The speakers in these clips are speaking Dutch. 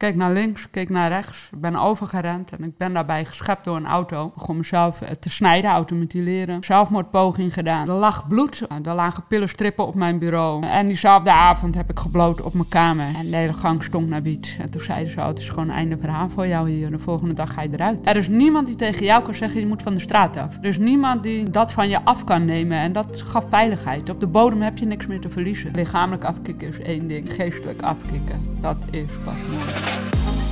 keek naar links, keek naar rechts. Ik ben overgerend en ik ben daarbij geschept door een auto. Ik begon mezelf eh, te snijden, automutileren. Zelfmoordpoging gedaan. Er lag bloed. Er lagen pillenstrippen op mijn bureau. En diezelfde avond heb ik gebloot op mijn kamer. En de hele gang stonk naar wiet. En toen zeiden ze, oh, het is gewoon einde verhaal voor jou hier. De volgende dag ga je eruit. Er is niemand die tegen jou kan zeggen, je moet van de straat af. Er is niemand die dat van je af kan nemen. En dat gaf veiligheid. Op de bodem heb je niks meer te verliezen. Lichamelijk afkikken is één ding. Geestelijk afkikken. dat is pas mooi.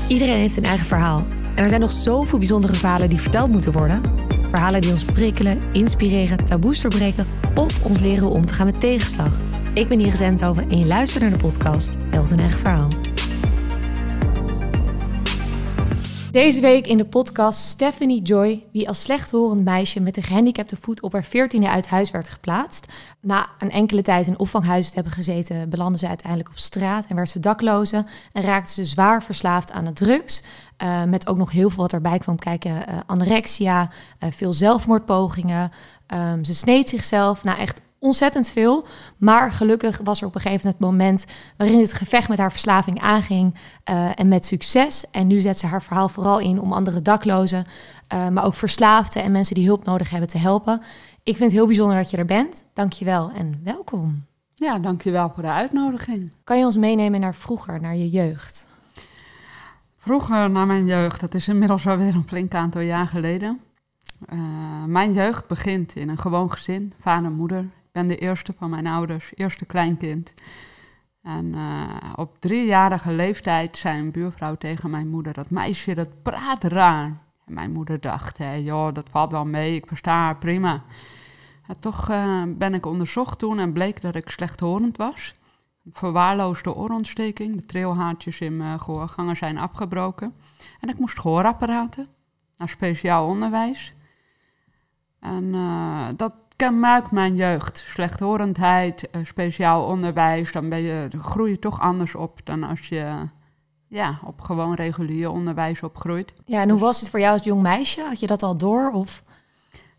Iedereen heeft een eigen verhaal. En er zijn nog zoveel bijzondere verhalen die verteld moeten worden. Verhalen die ons prikkelen, inspireren, taboes doorbreken of ons leren om te gaan met tegenslag. Ik ben Iris Endhoven en je luistert naar de podcast Held een eigen verhaal. Deze week in de podcast Stephanie Joy, wie als slechthorend meisje met een gehandicapte voet op haar veertiende uit huis werd geplaatst. Na een enkele tijd in opvanghuizen te hebben gezeten, belandde ze uiteindelijk op straat en werd ze daklozen en raakte ze zwaar verslaafd aan de drugs. Eh, met ook nog heel veel wat erbij kwam kijken. Eh, anorexia, eh, veel zelfmoordpogingen. Ehm, ze sneed zichzelf. Nou, echt ontzettend veel. Maar gelukkig was er op een gegeven moment het moment waarin het gevecht met haar verslaving aanging. Eh, en met succes. En nu zet ze haar verhaal vooral in om andere daklozen, eh, maar ook verslaafden en mensen die hulp nodig hebben te helpen. Ik vind het heel bijzonder dat je er bent. Dankjewel en welkom. Ja, dankjewel voor de uitnodiging. Kan je ons meenemen naar vroeger, naar je jeugd? Vroeger naar mijn jeugd, dat is inmiddels alweer een flink aantal jaar geleden. Eh, mijn jeugd begint in een gewoon gezin, vader, moeder ben de eerste van mijn ouders, eerste kleinkind. En eh, op driejarige leeftijd zei een buurvrouw tegen mijn moeder: Dat meisje dat praat raar. En mijn moeder dacht: hey, joh, dat valt wel mee, ik versta haar prima. toch eh, ben ik onderzocht toen en bleek dat ik slechthorend was. Verwaarloosde oorontsteking, de trilhaartjes in mijn gehoorgangen zijn afgebroken. En ik moest gehoorapparaten naar speciaal onderwijs. En eh, dat maakt mijn jeugd. Slechthorendheid, eh, speciaal onderwijs, dan ben je, groei je toch anders op dan als je ja, op gewoon regulier onderwijs opgroeit. Ja, en hoe was het voor jou als jong meisje? Had je dat al door? Of?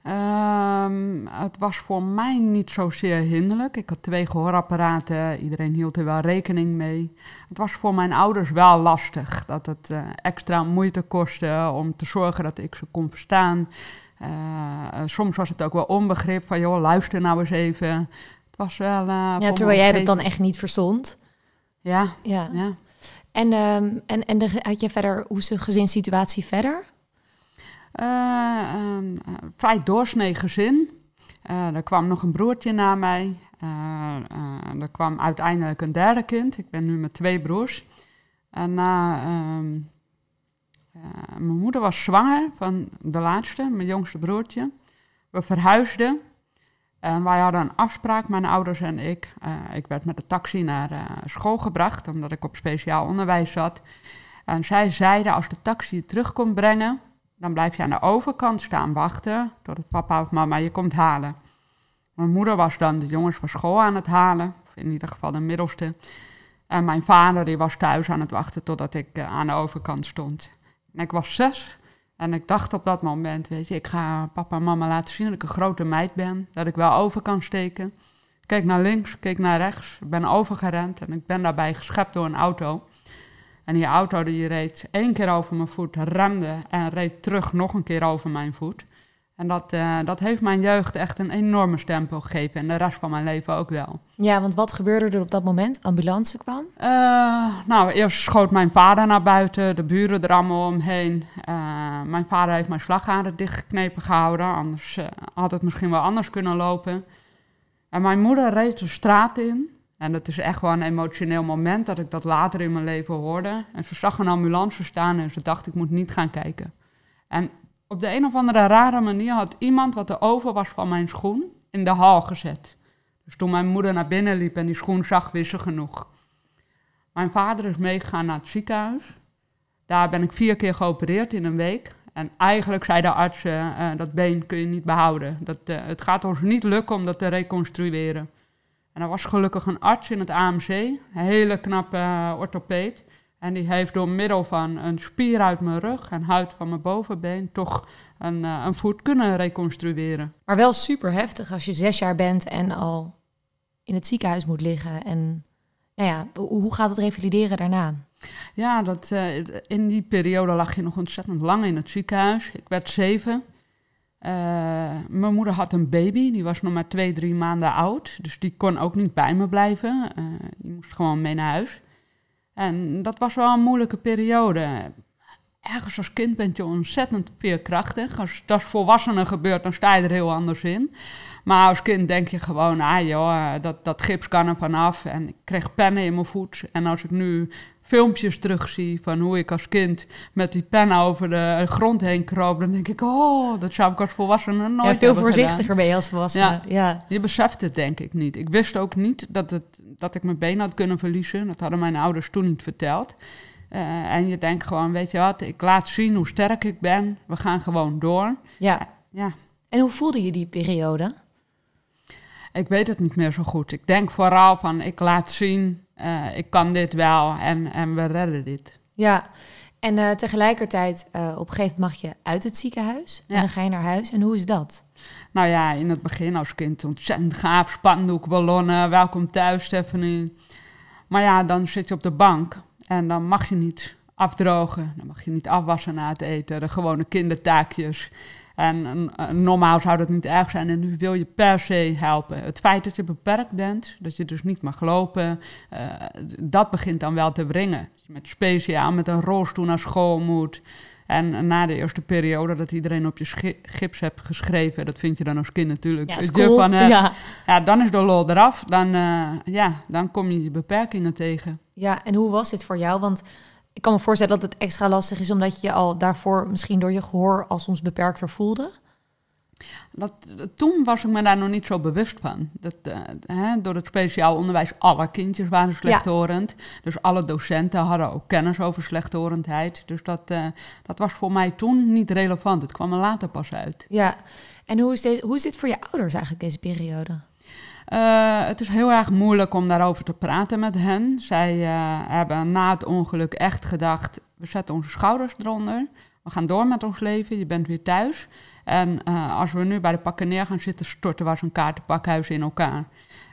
Ehm, het was voor mij niet zozeer hinderlijk. Ik had twee gehoorapparaten, iedereen hield er wel rekening mee. Het was voor mijn ouders wel lastig dat het eh, extra moeite kostte om te zorgen dat ik ze kon verstaan. Eh, eh, soms was het ook wel onbegrip van, joh, luister nou eens even. Het was wel... Uh, ja, terwijl jij dat dan echt niet verstond. Ja. ja. ja. En, ehm, en, en had je verder, hoe is de gezinssituatie verder? Uh, um, vrij doorsnee gezin. er kwam nog een broertje na mij. er kwam uiteindelijk een derde kind. Ik ben nu met twee broers. En na ehm, eh, mijn moeder was zwanger van de laatste, mijn jongste broertje. We verhuisden. En wij hadden een afspraak, mijn ouders en ik. Eh, ik werd met de taxi naar eh, school gebracht, omdat ik op speciaal onderwijs zat. En zij zeiden, als de taxi je terug komt brengen, dan blijf je aan de overkant staan wachten totdat papa of mama je komt halen. Mijn moeder was dan de jongens van school aan het halen, of in ieder geval de middelste. En mijn vader die was thuis aan het wachten totdat ik aan de overkant stond ik was zes en ik dacht op dat moment, weet je, ik ga papa en mama laten zien dat ik een grote meid ben, dat ik wel over kan steken. Ik keek naar links, keek naar rechts, ik ben overgerend en ik ben daarbij geschept door een auto. En die auto die reed één keer over mijn voet, remde en reed terug nog een keer over mijn voet. En dat, eh, dat heeft mijn jeugd echt een enorme stempel gegeven. En de rest van mijn leven ook wel. Ja, want wat gebeurde er op dat moment? Ambulance kwam? Eh, nou, eerst schoot mijn vader naar buiten, de buren er allemaal omheen. Uh, eh, mijn vader heeft mijn slagader dichtgeknepen gehouden, anders had het misschien wel anders kunnen lopen. En mijn moeder reed de straat in. En dat is echt wel een emotioneel moment dat ik dat later in mijn leven hoorde. En ze zag een ambulance staan en ze dacht, ik moet niet gaan kijken. En op de een of andere rare manier had iemand wat de over was van mijn schoen in de hal gezet. Dus toen mijn moeder naar binnen liep en die schoen zag, wist ze genoeg. Mijn vader is meegegaan naar het ziekenhuis. Daar ben ik vier keer geopereerd in een week. En eigenlijk zei de arts, eh, eh, dat been kun je niet behouden. Dat, eh, het gaat ons niet lukken om dat te reconstrueren. En er was gelukkig een arts in het AMC, een hele knappe uh, orthopeed. En die heeft door middel van een spier uit mijn rug en huid van mijn bovenbeen toch een, eh, een voet kunnen reconstrueren. Maar wel super heftig als je zes jaar bent en al in het ziekenhuis moet liggen. En nou ja, hoe gaat het revalideren daarna? Ja, dat, eh, in die periode lag je nog ontzettend lang in het ziekenhuis. Ik werd zeven. Eh, mijn moeder had een baby, die was nog maar twee, drie maanden oud. Dus die kon ook niet bij me blijven. die moest gewoon mee naar huis. En dat was wel een moeilijke periode ergens als kind bent je ontzettend veerkrachtig. Als dat volwassenen gebeurt, dan sta je er heel anders in. Maar als kind denk je gewoon, ah joh, dat, dat gips kan er vanaf. En ik kreeg pennen in mijn voet. En als ik nu filmpjes terugzie van hoe ik als kind met die pen over de grond heen kroop, dan denk ik, oh, dat zou ik als volwassene nooit ja, veel voorzichtiger gedaan. ben je als volwassene. Ja, Je beseft het denk ik niet. Ik wist ook niet dat, het, dat ik mijn been had kunnen verliezen. Dat hadden mijn ouders toen niet verteld. Eh, en je denkt gewoon, weet je wat, ik laat zien hoe sterk ik ben. We gaan gewoon door. Ja. Eh, ja. En hoe voelde je die periode? Ik weet het niet meer zo goed. Ik denk vooral van, ik laat zien, eh, ik kan dit wel en, en we redden dit. Ja, en tegelijkertijd, op een gegeven moment mag je uit het ziekenhuis. En dan ga je naar huis. En hoe is dat? Nou ja, in het begin als kind ontzettend gaaf. Spandoek, ballonnen, welkom thuis, Stephanie. Maar ja, dan zit je op de bank en dan mag je niet afdrogen, dan mag je niet afwassen na het eten, de gewone kindertaakjes. En, normaal zou dat niet erg zijn en nu wil je per se helpen. Het feit dat je beperkt bent, dat je dus niet mag lopen, eh, dat begint dan wel te wringen. je met speciaal met een rolstoel naar school moet. En na de eerste periode dat iedereen op je gips hebt geschreven, dat vind je dan als kind natuurlijk. Ja, eh, ja. dan is de lol eraf. Dan, eh, ja, dan kom je je beperkingen tegen. Ja, en hoe was dit voor jou? Want ik kan me voorstellen dat het extra lastig is, omdat je je al daarvoor misschien door je gehoor al soms beperkter voelde. Dat, toen was ik me daar nog niet zo bewust van. Dat, eh, hè, door het speciaal onderwijs, alle kindjes waren slechthorend. Dus alle docenten hadden ook kennis over slechthorendheid. Dus dat, eh, dat was voor mij toen niet relevant. Het kwam er later pas uit. Ja, en hoe is, hoe is dit voor je ouders eigenlijk, deze periode? Eh, het is heel erg moeilijk om daarover te praten met hen. Zij hebben na het ongeluk echt gedacht: we zetten onze schouders eronder. We gaan door met ons leven. Je bent weer thuis. En eh, als we nu bij de pakken neer gaan zitten, storten we als een kaartenpakhuis in elkaar.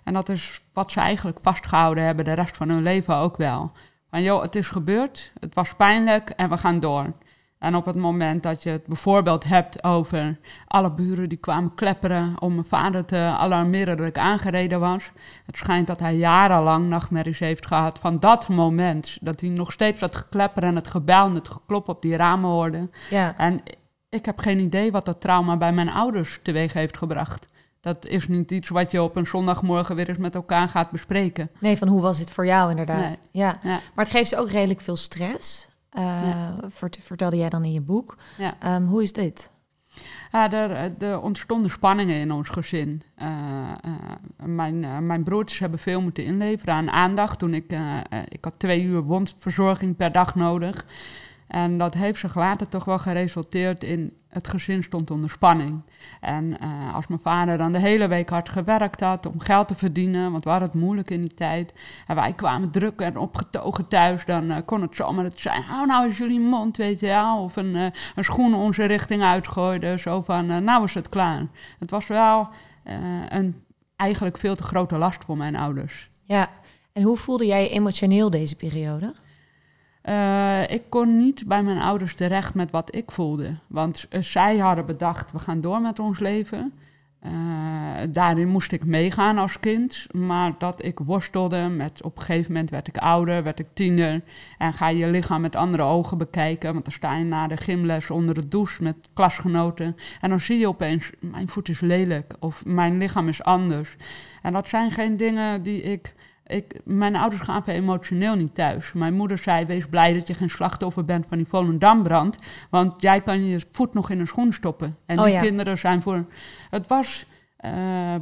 En dat is wat ze eigenlijk vastgehouden hebben de rest van hun leven ook wel. Van joh, het is gebeurd, het was pijnlijk en we gaan door. En op het moment dat je het bijvoorbeeld hebt over alle buren die kwamen klepperen om mijn vader te alarmeren dat ik aangereden was. Het schijnt dat hij jarenlang nachtmerries heeft gehad van dat moment. Dat hij nog steeds dat geklepper en het gebel en het geklop op die ramen hoorde. Ja. En ik heb geen idee wat dat trauma bij mijn ouders teweeg heeft gebracht. Dat is niet iets wat je op een zondagmorgen weer eens met elkaar gaat bespreken. Nee, van hoe was het voor jou inderdaad. Ja. Maar het geeft ze ook redelijk veel stress. Eh, vertelde jij dan in je boek. Ehm, hoe is dit? Ja, eh, er, ontstonden spanningen in ons gezin. Eh, mijn, mijn broertjes hebben veel moeten inleveren aan aandacht. Toen ik, ik had twee uur wondverzorging per dag nodig. En dat heeft zich later toch wel geresulteerd in het gezin stond onder spanning. En eh, als mijn vader dan de hele week hard gewerkt had om geld te verdienen, want we het moeilijk in die tijd. En wij kwamen druk en opgetogen thuis, dan eh, kon het zomaar het zijn, hou oh, nou eens jullie mond, weet je wel. Of een, uh, een schoen onze richting uitgooiden, zo van, nou is het klaar. Het was wel een eigenlijk veel te grote last voor mijn ouders. Ja, en hoe voelde jij emotioneel deze periode? Eh, ik kon niet bij mijn ouders terecht met wat ik voelde. Want eh, zij hadden bedacht, we gaan door met ons leven. Eh, daarin moest ik meegaan als kind. Maar dat ik worstelde met, op een gegeven moment werd ik ouder, werd ik tiener. En ga je je lichaam met andere ogen bekijken. Want dan sta je na de gymles onder de douche met klasgenoten. En dan zie je opeens, mijn voet is lelijk of mijn lichaam is anders. En dat zijn geen dingen die ik ik, mijn ouders veel emotioneel niet thuis. Mijn moeder zei: Wees blij dat je geen slachtoffer bent van die dambrand, Want jij kan je voet nog in een schoen stoppen. En oh die kinderen zijn voor. Het was eh,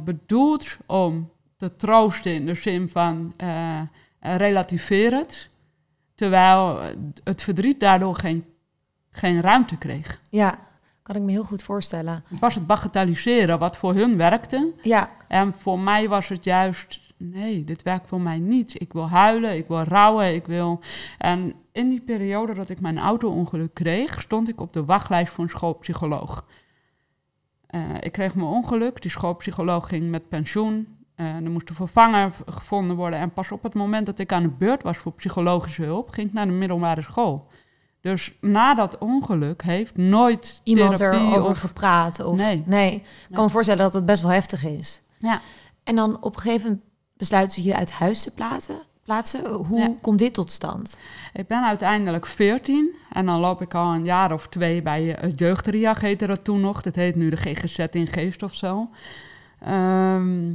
bedoeld om te troosten in de zin van uh, het. Terwijl het verdriet daardoor geen, geen ruimte kreeg. Ja, kan ik me heel goed voorstellen. Het was het bagatelliseren wat voor hun werkte. Ja. En voor mij was het juist nee, dit werkt voor mij niet. Ik wil huilen, ik wil rouwen, ik wil... En ehm, in die periode dat ik mijn auto-ongeluk kreeg, stond ik op de wachtlijst voor een schoolpsycholoog. Eh, ik kreeg mijn ongeluk, die schoolpsycholoog ging met pensioen. Uh, er moest een vervanger gevonden worden. En pas op het moment dat ik aan de beurt was voor psychologische hulp, ging ik naar de middelbare school. Dus na dat ongeluk heeft nooit iemand erover of... gepraat. Of... Nee. nee. Ik kan me voorstellen dat het best wel heftig is. Ja. En dan op een gegeven besluiten ze je uit huis te plaatsen. plaatsen. Hoe komt dit tot stand? Ik ben uiteindelijk 14 en dan loop ik al een jaar of twee bij uh, Jeugdriag, heette dat toen nog. Dat heet nu de GGZ in Geest of zo. Ehm,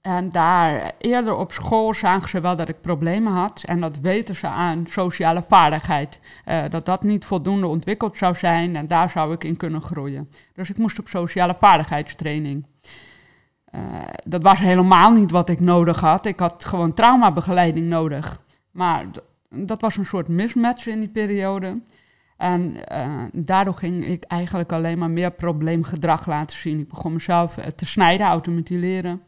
en daar eerder op school zagen ze wel dat ik problemen had. En dat weten ze aan sociale vaardigheid. Eh, dat dat niet voldoende ontwikkeld zou zijn en daar zou ik in kunnen groeien. Dus ik moest op sociale vaardigheidstraining. Eh, dat was helemaal niet wat ik nodig had. Ik had gewoon traumabegeleiding nodig. Maar dat was een soort mismatch in die periode. En eh, daardoor ging ik eigenlijk alleen maar meer probleemgedrag laten zien. Ik begon mezelf eh, te snijden, automutileren.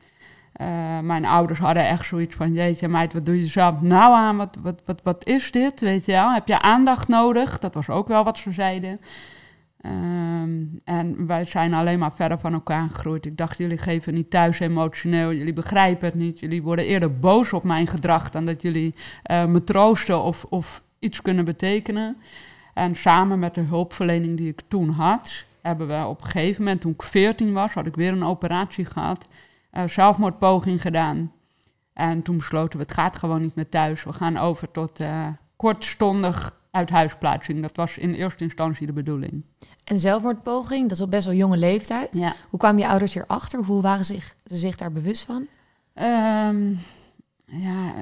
mijn ouders hadden echt zoiets van: Jeetje, meid, wat doe je zelf nou aan? Wat, wat, wat, wat is dit? Weet je wel? Heb je aandacht nodig? Dat was ook wel wat ze zeiden. Ehm, en wij zijn alleen maar verder van elkaar gegroeid. Ik dacht, jullie geven niet thuis emotioneel, jullie begrijpen het niet. Jullie worden eerder boos op mijn gedrag dan dat jullie eh, me troosten of, of iets kunnen betekenen. En samen met de hulpverlening die ik toen had, hebben we op een gegeven moment, toen ik 14 was, had ik weer een operatie gehad, uh, zelfmoordpoging gedaan. En toen besloten we, het gaat gewoon niet meer thuis. We gaan over tot eh, kortstondig uit huisplaatsing. Dat was in eerste instantie de bedoeling. En zelfmoordpoging, dat is op best wel jonge leeftijd. Hoe kwamen je ouders hierachter? Hoe waren zich, ze zich daar bewust van? Ehm, ja,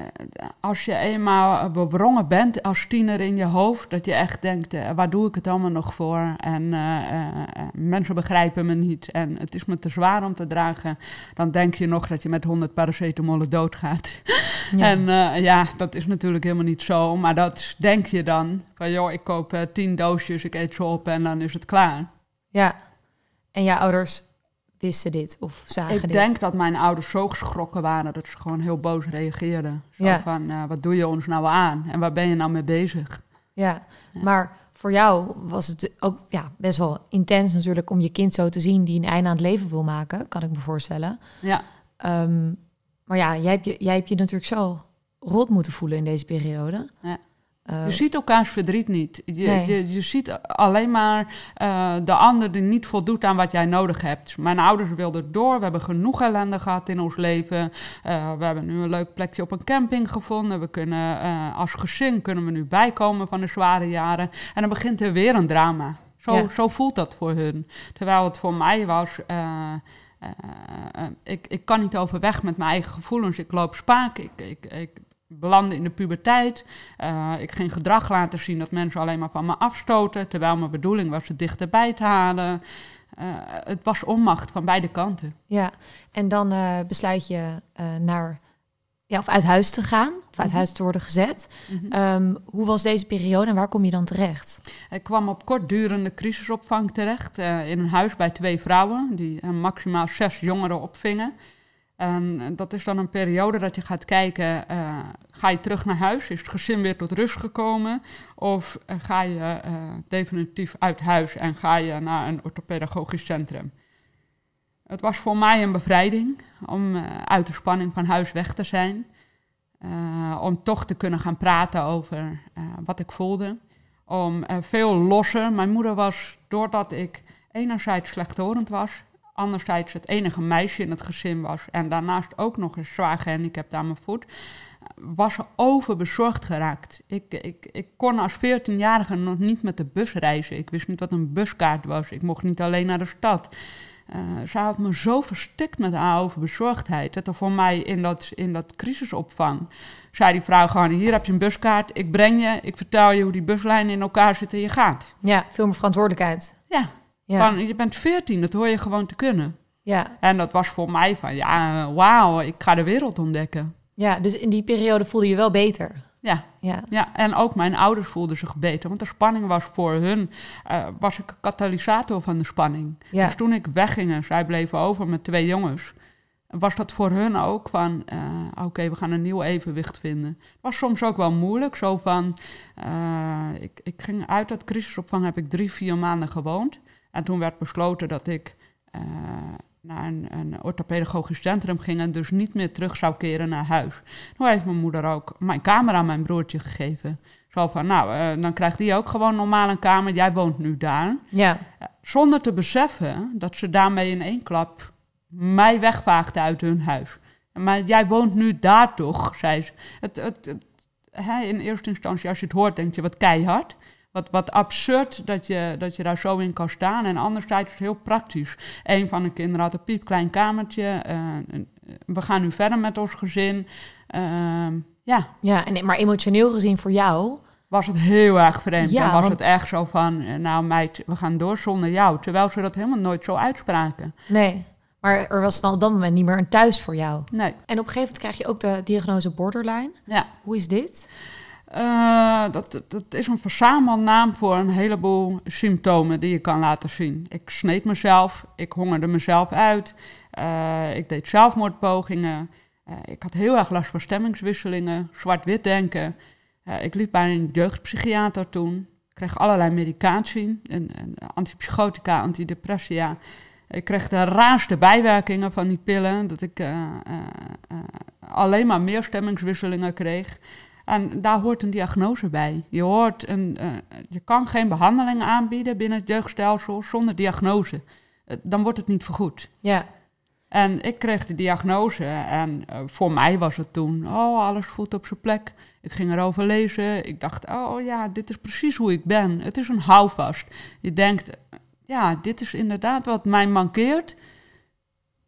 als je eenmaal bewrongen bent als tiener in je hoofd, dat je echt denkt, eh, waar doe ik het allemaal nog voor? En eh, eh, mensen begrijpen me niet en het is me te zwaar om te dragen. Dan denk je nog dat je met 100 paracetamolen doodgaat. Ja. en ja, dat is natuurlijk helemaal niet zo, maar dat denk je dan. Van joh, ik koop tien doosjes, ik eet ze op en dan is het klaar. Ja, en jouw ouders dit of zagen dit. Ik denk dat mijn ouders zo geschrokken waren dat ze gewoon heel boos reageerden. Zo ja. van, eh, wat doe je ons nou aan en waar ben je nou mee bezig? Ja, maar voor jou was het ook ja, best wel intens natuurlijk om je kind zo te zien die een einde aan het leven wil maken, kan ik me voorstellen. Ja. Ehm, maar ja, jij hebt, je, jij hebt je natuurlijk zo rot moeten voelen in deze periode. Ja. Eh, je ziet elkaars verdriet niet. Je, je, je ziet alleen maar eh, de ander die niet voldoet aan wat jij nodig hebt. Mijn ouders wilden door. We hebben genoeg ellende gehad in ons leven. Eh, we hebben nu een leuk plekje op een camping gevonden. We kunnen als gezin kunnen we nu bijkomen van de zware jaren. En dan begint er weer een drama. Zo, zo voelt dat voor hun. Terwijl het voor mij was. ik, ik kan niet overweg met mijn eigen gevoelens. Ik loop spaak. Ik, ik, ik belandde in de puberteit. Eh, ik ging gedrag laten zien dat mensen alleen maar van me afstoten, terwijl mijn bedoeling was ze dichterbij te halen. Eh, het was onmacht van beide kanten. Ja, en dan eh, besluit je naar, ja, of uit huis te gaan, of uit mhm. huis te worden gezet. Mhm. Ehm, hoe was deze periode en waar kom je dan terecht? Ik kwam op kortdurende crisisopvang terecht in een huis bij twee vrouwen die maximaal zes jongeren opvingen. En eh, dat is dan een periode dat je gaat kijken, eh, ga je terug naar huis? Is het gezin weer tot rust gekomen? Of eh, ga je definitief uit huis en ga je naar een orthopedagogisch centrum? Het was voor mij een bevrijding om uit de spanning van huis weg te zijn. om toch te kunnen gaan praten over wat ik voelde. Om veel losser. Mijn moeder was, doordat ik enerzijds slechthorend was, anderzijds het enige meisje in het gezin was en daarnaast ook nog eens zwaar gehandicapt aan mijn voet, was overbezorgd geraakt. Ik, ik, ik kon als 14-jarige nog niet met de bus reizen. Ik wist niet wat een buskaart was. Ik mocht niet alleen naar de stad. Eh, ze had me zo verstikt met haar overbezorgdheid. Dat er voor mij in dat, in dat crisisopvang. zei die vrouw gewoon: Hier heb je een buskaart, ik breng je, ik vertel je hoe die buslijnen in elkaar zitten en je gaat. Ja, veel meer verantwoordelijkheid. Ja, van, je bent veertien, dat hoor je gewoon te kunnen. Ja. En dat was voor mij van, ja, wauw, ik ga de wereld ontdekken. Ja, dus in die periode voelde je wel beter. Ja. Ja. ja, en ook mijn ouders voelden zich beter, want de spanning was voor hun, eh, was ik een katalysator van de spanning. Ja. Dus toen ik wegging en zij bleven over met twee jongens, was dat voor hun ook van, eh, oké, we gaan een nieuw evenwicht vinden. Het was soms ook wel moeilijk, zo van, eh, ik, ik ging uit dat crisisopvang, heb ik drie, vier maanden gewoond. En toen werd besloten dat ik eh, naar een, een orthopedagogisch centrum ging en dus niet meer terug zou keren naar huis. Toen heeft mijn moeder ook mijn kamer aan mijn broertje gegeven. Zo van, nou, eh, dan krijgt die ook gewoon normaal een kamer. Jij woont nu daar. Ja. Eh, zonder te beseffen dat ze daarmee in één klap mij wegvaagde uit hun huis. Maar jij woont nu daar toch, zei ze. Het, het, het, in eerste instantie, als je het hoort, denk je wat keihard. Wat, wat absurd dat je, dat je daar zo in kan staan. En anderzijds is het heel praktisch. Een van de kinderen had een piepklein kamertje. Eh, we gaan nu verder met ons gezin. Ehm, ja. ja en, maar emotioneel gezien voor jou... Was het heel erg vreemd. Ja, was het echt zo van, eh, nou meid, we gaan door zonder jou. Terwijl ze dat helemaal nooit zo uitspraken. Nee. Maar er was dan op dat moment niet meer een thuis voor jou. Nee. En op een gegeven moment krijg je ook de diagnose borderline. Ja. Hoe is dit? Eh, dat, dat is een verzamelnaam voor een heleboel symptomen die je kan laten zien. Ik sneed mezelf, ik hongerde mezelf uit, eh, ik deed zelfmoordpogingen, eh, ik had heel erg last van stemmingswisselingen, zwart-wit denken. ik liep bij een jeugdpsychiater toen, kreeg allerlei medicatie, en, en antipsychotica, antidepressia. Ik kreeg de raarste bijwerkingen van die pillen, dat ik alleen maar meer stemmingswisselingen kreeg. En daar hoort een diagnose bij. Je, hoort een, eh, je kan geen behandeling aanbieden binnen het jeugdstelsel zonder diagnose. Eh, dan wordt het niet vergoed. Ja. En ik kreeg de diagnose en eh, voor mij was het toen, oh, alles voelt op zijn plek. Ik ging erover lezen. Ik dacht, oh ja, dit is precies hoe ik ben. Het is een houvast. Je denkt, ja, dit is inderdaad wat mij mankeert.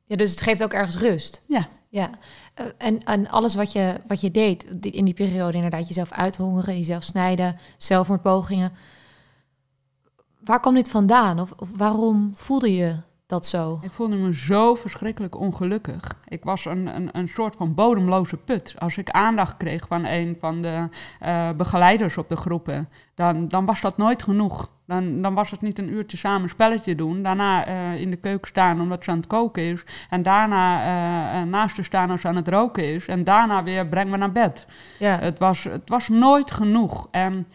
Ja, dus het geeft ook ergens rust. Ja. ja. Eh, en, en alles wat je, wat je deed in die periode, inderdaad, jezelf uithongeren, jezelf snijden, zelfmoordpogingen. Waar kwam dit vandaan? of waarom voelde je dat zo? Ik voelde me zo verschrikkelijk ongelukkig. Ik was een, een, een soort van bodemloze put. Als ik aandacht kreeg van een van de eh, begeleiders op de groepen, dan, dan was dat nooit genoeg. Dan, dan was het niet een uurtje samen spelletje doen, daarna eh, in de keuken staan omdat ze aan het koken is, en daarna uh, naast te staan als ze aan het roken is, en daarna weer breng we naar bed. Ja. Het, was, het was nooit genoeg. En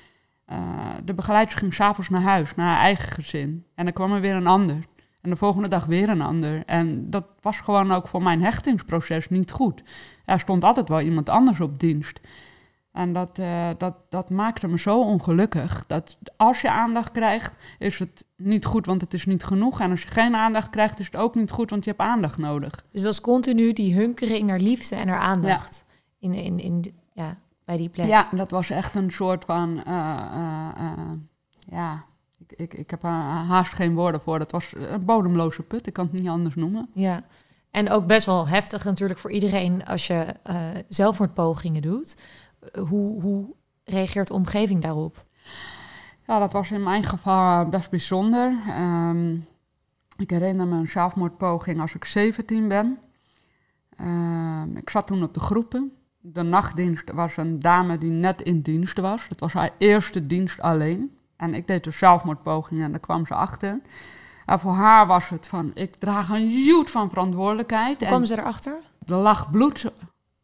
de begeleider ging s'avonds naar huis, naar haar eigen gezin. En dan kwam er weer een ander. En de volgende dag weer een ander. En dat was gewoon ook voor mijn hechtingsproces niet goed. Er stond altijd wel iemand anders op dienst. En dat, eh, dat, dat maakte me zo ongelukkig. Dat als je aandacht krijgt, is het niet goed, want het is niet genoeg. En als je geen aandacht krijgt, is het ook niet goed, want je hebt aandacht nodig. Dus dat is continu die hunkering naar liefde en naar aandacht ja. in, in, in, ja, bij die plek. Ja, dat was echt een soort van. Eh, eh, ja, ik, ik heb haast geen woorden voor. Dat was een bodemloze put, ik kan het niet anders noemen. Ja, en ook best wel heftig natuurlijk voor iedereen als je uh, zelfmoordpogingen doet. Eh, hoe, hoe reageert de omgeving daarop? Ja, dat was in mijn geval eh, best bijzonder. Ehm, ik herinner me een zelfmoordpoging als ik 17 ben. Ehm, ik zat toen op de groepen. De nachtdienst was een dame die net in dienst was. Het was haar eerste dienst alleen. En ik deed een zelfmoordpoging en daar kwam ze achter. En voor haar was het van, ik draag een joet van verantwoordelijkheid. Hoe kwam ze erachter? Er lag bloed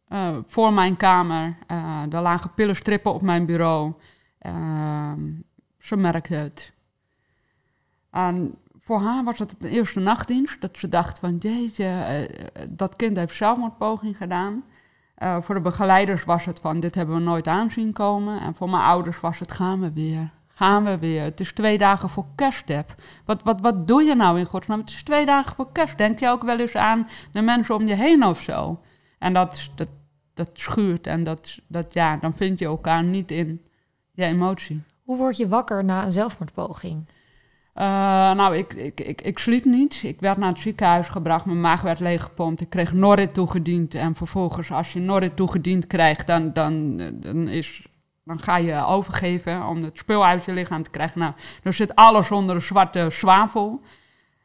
uh, voor mijn kamer. Uh, er lagen pillenstrippen op mijn bureau. Ehm, ze merkte het. En voor haar was het de eerste nachtdienst. Dat ze dacht van, jeetje, eh, dat kind heeft zelfmoordpoging gedaan. voor de begeleiders was het van, dit hebben we nooit aanzien komen. En voor mijn ouders was het, gaan we weer gaan we weer. Het is twee dagen voor kerst, heb. Wat, wat, wat doe je nou in godsnaam? Het is twee dagen voor kerst. Denk je ook wel eens aan de mensen om je heen of zo? En dat, dat, dat schuurt en dat, dat, ja, dan vind je elkaar niet in je emotie. Hoe word je wakker na een zelfmoordpoging? Eh, nou, ik, ik, ik, ik sliep niet. Ik werd naar het ziekenhuis gebracht. Mijn maag werd leeggepompt. Ik kreeg Norrit toegediend. En vervolgens, als je Norrit toegediend krijgt, dan, dan, dan is dan ga je overgeven om het spul uit je lichaam te krijgen. Nou, er zit alles onder een zwarte zwavel.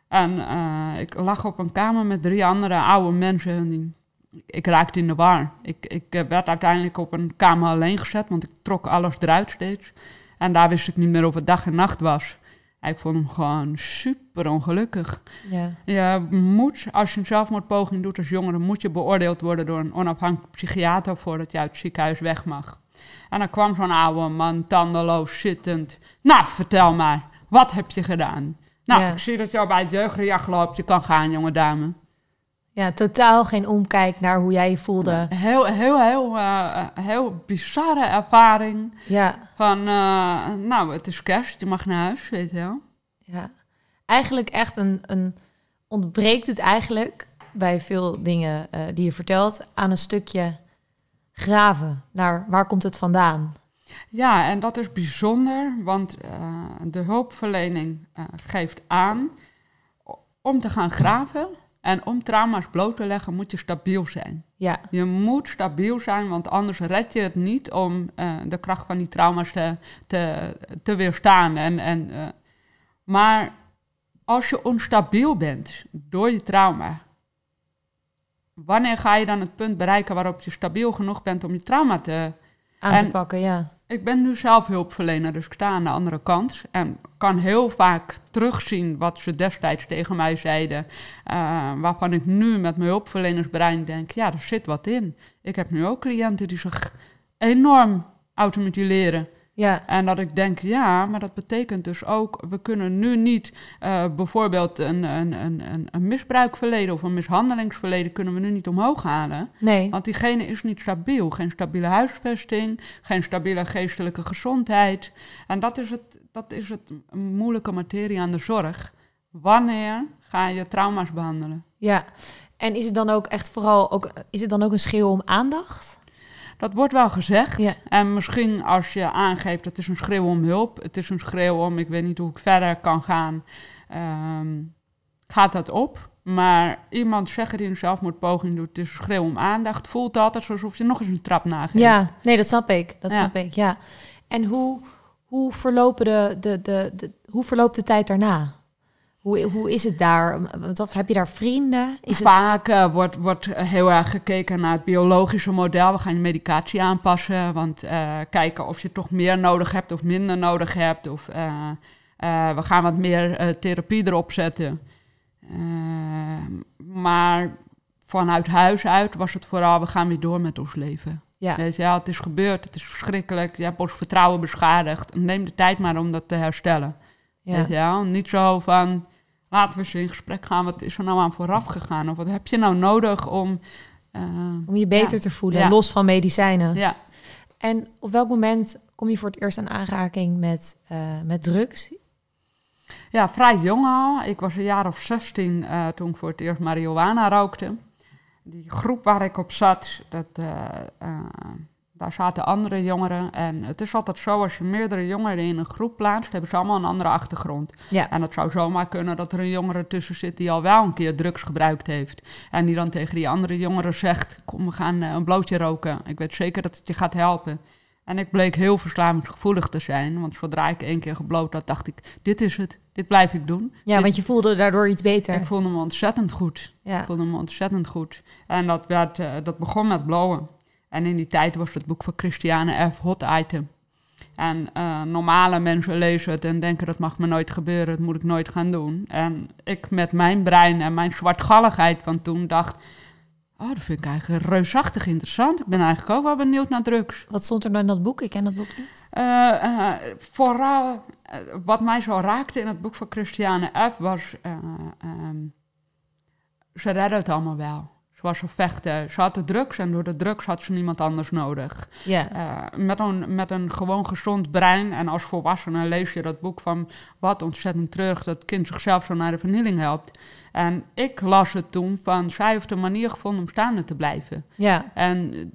En eh, ik lag op een kamer met drie andere oude mensen. ik raakte in de war. Ik, ik werd uiteindelijk op een kamer alleen gezet, want ik trok alles eruit steeds. En daar wist ik niet meer of het dag en nacht was. Ik vond hem gewoon super ongelukkig. Ja. Je moet, als je een zelfmoordpoging doet als jongere, moet je beoordeeld worden door een onafhankelijk psychiater voordat je uit het ziekenhuis weg mag. En dan kwam zo'n oude man tandeloos zittend. Nou, vertel mij, wat heb je gedaan? Nou, ik zie dat je al bij het loopt. je kan gaan, jonge dame. Ja, totaal geen omkijk naar hoe jij je voelde. Heel, heel, heel, eh, eh, heel bizarre ervaring. Ja. Van, eh, nou, het is kerst, je mag naar huis, weet je wel. Ja, eigenlijk echt een, een ontbreekt het eigenlijk bij veel dingen die je vertelt aan een stukje graven naar waar komt het vandaan. Ja, en dat is bijzonder, want eh, de hulpverlening eh, geeft aan om te gaan graven en om trauma's bloot te leggen moet je stabiel zijn. Ja. Je moet stabiel zijn, want anders red je het niet om eh, de kracht van die trauma's te, te, te weerstaan. En, en, maar als je onstabiel bent door je trauma, wanneer ga je dan het punt bereiken waarop je stabiel genoeg bent om je trauma te... Aan te pakken, ja. Ik ben nu zelf hulpverlener, dus ik sta aan de andere kant. En kan heel vaak terugzien wat ze destijds tegen mij zeiden. Eh, waarvan ik nu met mijn hulpverlenersbrein denk, ja, er zit wat in. Ik heb nu ook cliënten die zich enorm automutileren. Ja. En dat ik denk, ja, maar dat betekent dus ook, we kunnen nu niet eh, bijvoorbeeld een, een, een, een, misbruikverleden of een mishandelingsverleden kunnen we nu niet omhoog halen. Nee. Want diegene is niet stabiel. Geen stabiele huisvesting, geen stabiele geestelijke gezondheid. En dat is het, dat is het moeilijke materie aan de zorg. Wanneer ga je trauma's behandelen? Ja, en is het dan ook echt vooral ook, is het dan ook een schreeuw om aandacht? Dat wordt wel gezegd. En misschien als je aangeeft, het is een schreeuw om hulp, het is een schreeuw om, ik weet niet hoe ik verder kan gaan, ehm, gaat dat op. Maar iemand zeggen die een zelfmoordpoging doet, dus schreeuw om aandacht, voelt altijd alsof je nog eens een trap nageeft. Ja, nee, dat snap ik. Dat snap ik, ja. En hoe, hoe, verlopen de, de, de, de, hoe verloopt de tijd daarna? Hoe, hoe is het daar? Wat, heb je daar vrienden? Is Vaak het... Eh, wordt, wordt heel erg gekeken naar het biologische model. We gaan je medicatie aanpassen. Want eh, kijken of je toch meer nodig hebt of minder nodig hebt. Of eh, we gaan wat meer therapie erop zetten. maar vanuit huis uit was het vooral, we gaan weer door met ons leven. Ja. Weet je, ja, het is gebeurd, het is verschrikkelijk. Je hebt ons vertrouwen beschadigd. Neem de tijd maar om dat te herstellen. Ja. Weet je wel? Niet zo van, laten we eens in gesprek gaan. Wat is er nou aan vooraf gegaan? Of wat heb je nou nodig om... Eh, om je beter te voelen, los van medicijnen. Ja. En op welk moment kom je voor het eerst aan aanraking met, eh, met drugs? Ja, vrij jong al. Ik was een jaar of 16 eh, toen ik voor het eerst marihuana rookte. Die groep waar ik op zat, dat, daar zaten andere jongeren. En het is altijd zo, als je meerdere jongeren in een groep plaatst, hebben ze allemaal een andere achtergrond. Ja. En het zou zomaar kunnen dat er een jongere tussen zit die al wel een keer drugs gebruikt heeft. En die dan tegen die andere jongeren zegt, kom we gaan eh, een blootje roken. Ik weet zeker dat het je gaat helpen. En ik bleek heel gevoelig te zijn. Want zodra ik één keer gebloot had, dacht ik, dit is het. Dit blijf ik doen. Ja, want je voelde daardoor iets beter. Ik voelde me ontzettend goed. Ja. Ik voelde me ontzettend goed. En dat, werd, eh, dat begon met blowen. En in die tijd was het boek van Christiane F. Hot Item. En eh, normale mensen lezen het en denken dat mag me nooit gebeuren, dat moet ik nooit gaan doen. En ik met mijn brein en mijn zwartgalligheid van toen dacht, oh dat vind ik eigenlijk reusachtig interessant. Ik ben eigenlijk ook wel benieuwd naar drugs. Wat stond er nou in dat boek? Ik ken dat boek niet. Eh, eh, vooral wat mij zo raakte in het boek van Christiane F was, um, ze redden het allemaal wel was ze vechten. Ze had de drugs en door de drugs had ze niemand anders nodig. Eh, met, een, met een gewoon gezond brein en als volwassene lees je dat boek van wat ontzettend terug dat kind zichzelf zo naar de vernieling helpt. En ik las het toen van, zij heeft een manier gevonden om staande te blijven. Ja. En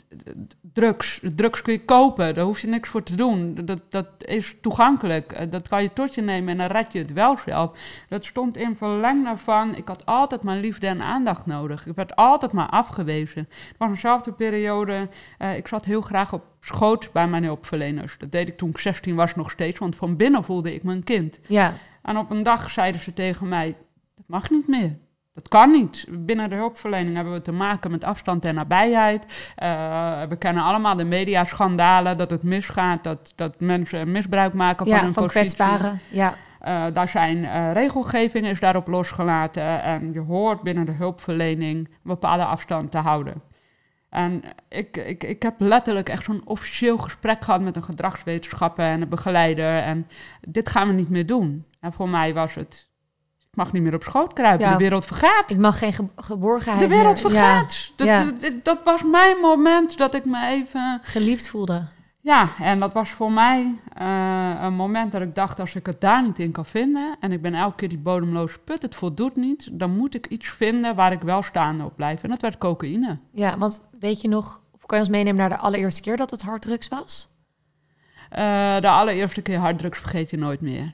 drugs, drugs kun je kopen, daar hoef je niks voor te doen. Dat, dat is toegankelijk, eh, dat kan je tot je nemen en dan red je het wel zelf. Dat stond in verleng daarvan, ik had altijd mijn liefde en aandacht nodig. Ik werd altijd maar afgewezen. Het was eenzelfde periode, eh, ik zat heel graag op schoot bij mijn hulpverleners. Dat deed ik toen ik 16 was nog steeds, want van binnen voelde ik me een kind. Ja. En op een dag zeiden ze tegen mij: Mag niet meer. Dat kan niet. Binnen de hulpverlening hebben we te maken met afstand en nabijheid. Eh, we kennen allemaal de mediaschandalen, dat het misgaat, dat, dat mensen misbruik maken van ja, hun van positie. kwetsbaren, ja. Eh, daar zijn regelgevingen eh, regelgeving is daarop losgelaten en je hoort binnen de hulpverlening bepaalde afstand te houden. En ik, ik, ik heb letterlijk echt zo'n officieel gesprek gehad met een gedragswetenschapper en een begeleider. En dit gaan we niet meer doen. En voor mij was het ik mag niet meer op schoot kruipen. de wereld vergaat. Ik mag geen geborgenheid geborgenheid De wereld vergaat. Dat, dat, was mijn moment dat ik me even... Geliefd voelde. Ja, en dat was voor mij eh, een moment dat ik dacht... als ik het daar niet in kan vinden... en ik ben elke keer die bodemloze put, het voldoet niet... dan moet ik iets vinden waar ik wel staande op blijf. En dat werd cocaïne. Ja, want weet je nog... of kan je ons meenemen naar de allereerste keer dat het harddrugs was? Eh, de allereerste keer harddrugs vergeet je nooit meer.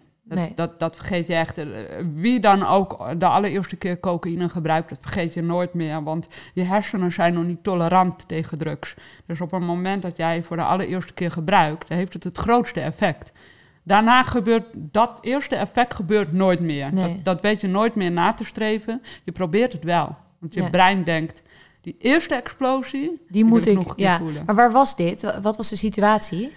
Dat, dat, vergeet je echt. Eh, wie dan ook de allereerste keer cocaïne gebruikt, dat vergeet je nooit meer. Want je hersenen zijn nog niet tolerant tegen drugs. Dus op het moment dat jij voor de allereerste keer gebruikt, heeft het het grootste effect. Daarna gebeurt dat eerste effect gebeurt nooit meer. Dat, dat, weet je nooit meer na te streven. Je probeert het wel. Want je brein denkt, die eerste explosie. Die, moet ik, nog ja. voelen. Maar waar was dit? Wat was de situatie?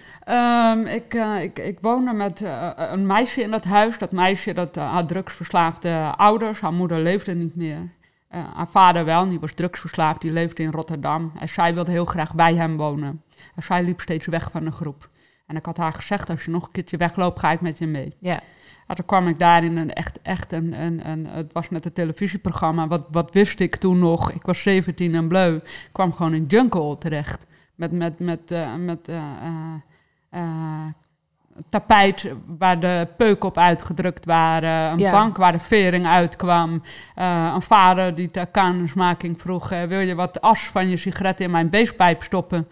Um, ik, eh, ik, ik, woonde met eh, een meisje in dat huis. Dat meisje dat uh, had drugsverslaafde ouders. Haar moeder leefde niet meer. haar vader wel, die was drugsverslaafd. Die leefde in Rotterdam. En zij wilde heel graag bij hem wonen. En zij liep steeds weg van de groep. En ik had haar gezegd, als je nog een keertje wegloopt, ga ik met je mee. Ja. Maar toen kwam ik daarin een echt, echt een, en een, het was net een televisieprogramma. Wat, wat wist ik toen nog? Ik was 17 en bleu. Ik kwam gewoon in jungle terecht. Met, met, met, eh, met uh, tapijt waar de peuken op uitgedrukt waren. Een bank waar de vering uitkwam. een vader die ter kanusmaking vroeg: Wil je wat as van je sigaret in mijn beestpijp stoppen?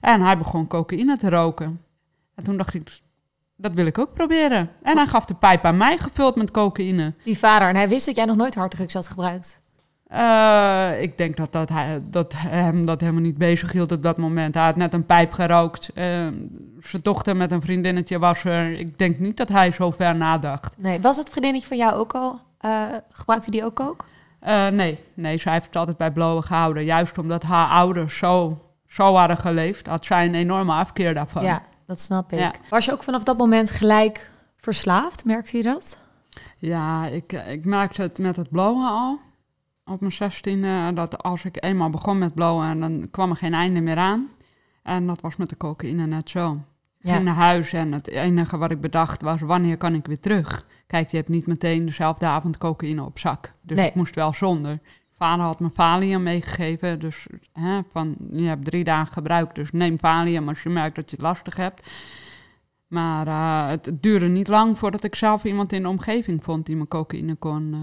En hij begon cocaïne te roken. En toen dacht ik, dat wil ik ook proberen. En hij gaf de pijp aan mij, gevuld met cocaïne. Die vader, en hij wist dat jij nog nooit harddrugs had gebruikt? Eh, ik denk dat, dat, hij, dat hem dat helemaal niet bezig hield op dat moment. Hij had net een pijp gerookt. Uh, zijn dochter met een vriendinnetje was er. Ik denk niet dat hij zo ver nadacht. Nee, was het vriendinnetje van jou ook al? Uh, gebruikte die ook ook? Eh, nee, nee, zij heeft het altijd bij blowen gehouden. Juist omdat haar ouders zo, zo hadden geleefd, had zij een enorme afkeer daarvan. Ja, dat snap ik. Was je ook vanaf dat moment gelijk verslaafd? Merkte je dat? Ja, ik, ik merkte het met het blowen al. Op mijn zestiende, dat als ik eenmaal begon met blowen, dan kwam er geen einde meer aan. En dat was met de cocaïne net zo. Ik ging naar huis en het enige wat ik bedacht was, wanneer kan ik weer terug? Kijk, je hebt niet meteen dezelfde avond cocaïne op zak. Dus ik moest wel zonder vader had me Valium meegegeven. Dus hè, van, je hebt drie dagen gebruikt, dus neem Valium als je merkt dat je het lastig hebt. Maar eh, het duurde niet lang voordat ik zelf iemand in de omgeving vond die me cocaïne kon uh,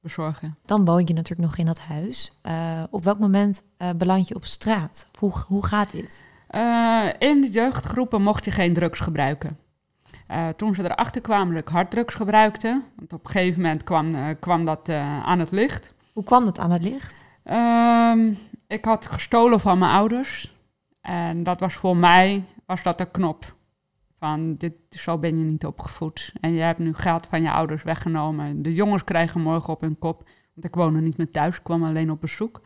bezorgen. Dan woon je natuurlijk nog in dat huis. Eh, op welk moment beland je op straat? Hoe, hoe gaat dit? in de jeugdgroepen mocht je geen drugs gebruiken. toen ze erachter kwamen dat ik harddrugs gebruikte, want op een gegeven moment kwam, kwam dat aan het licht. Hoe kwam dat aan het licht? Ehm, ik had gestolen van mijn ouders. En dat was voor mij, was dat de knop. Van, dit, zo ben je niet opgevoed. En je hebt nu geld van je ouders weggenomen. De jongens krijgen morgen op hun kop. Want ik woonde niet meer thuis, ik kwam alleen op bezoek.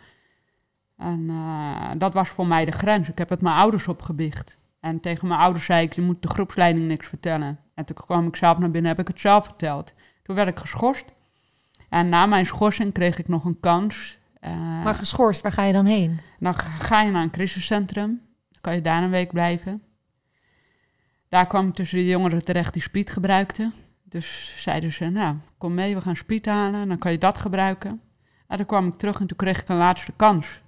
En eh, dat was voor mij de grens. Ik heb het mijn ouders opgebiecht. En tegen mijn ouders zei ik, je moet de groepsleiding niks vertellen. En toen kwam ik zelf naar binnen, heb ik het zelf verteld. Toen werd ik geschorst. En na mijn schorsing kreeg ik nog een kans. Eh, maar geschorst, waar ga je dan heen? Dan ga je naar een crisiscentrum. Dan kan je daar een week blijven. Daar kwam tussen de jongeren terecht die speed gebruikten. Dus zeiden ze, nou, kom mee, we gaan speed halen. dan kan je dat gebruiken. En toen kwam ik terug en toen kreeg ik een laatste kans.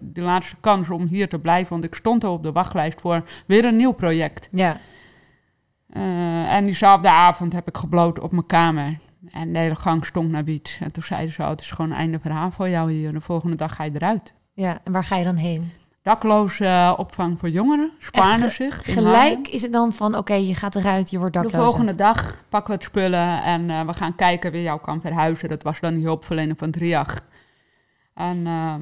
De, laatste kans om hier te blijven, want ik stond al op de wachtlijst voor weer een nieuw project. Ja. Eh, en diezelfde avond heb ik gebloten op mijn kamer. En de hele gang stond naar biet. En toen zeiden ze, oh, het is gewoon einde verhaal voor jou hier. de volgende dag ga je eruit. Ja, en waar ga je dan heen? Dakloze eh, opvang voor jongeren, Spaarnezicht. zich gelijk is het dan van, oké, je gaat eruit, je wordt dakloos. De volgende dag pakken we het spullen en eh, we gaan kijken wie jou kan verhuizen. Dat was dan die hulpverlener van Triag. En ehm,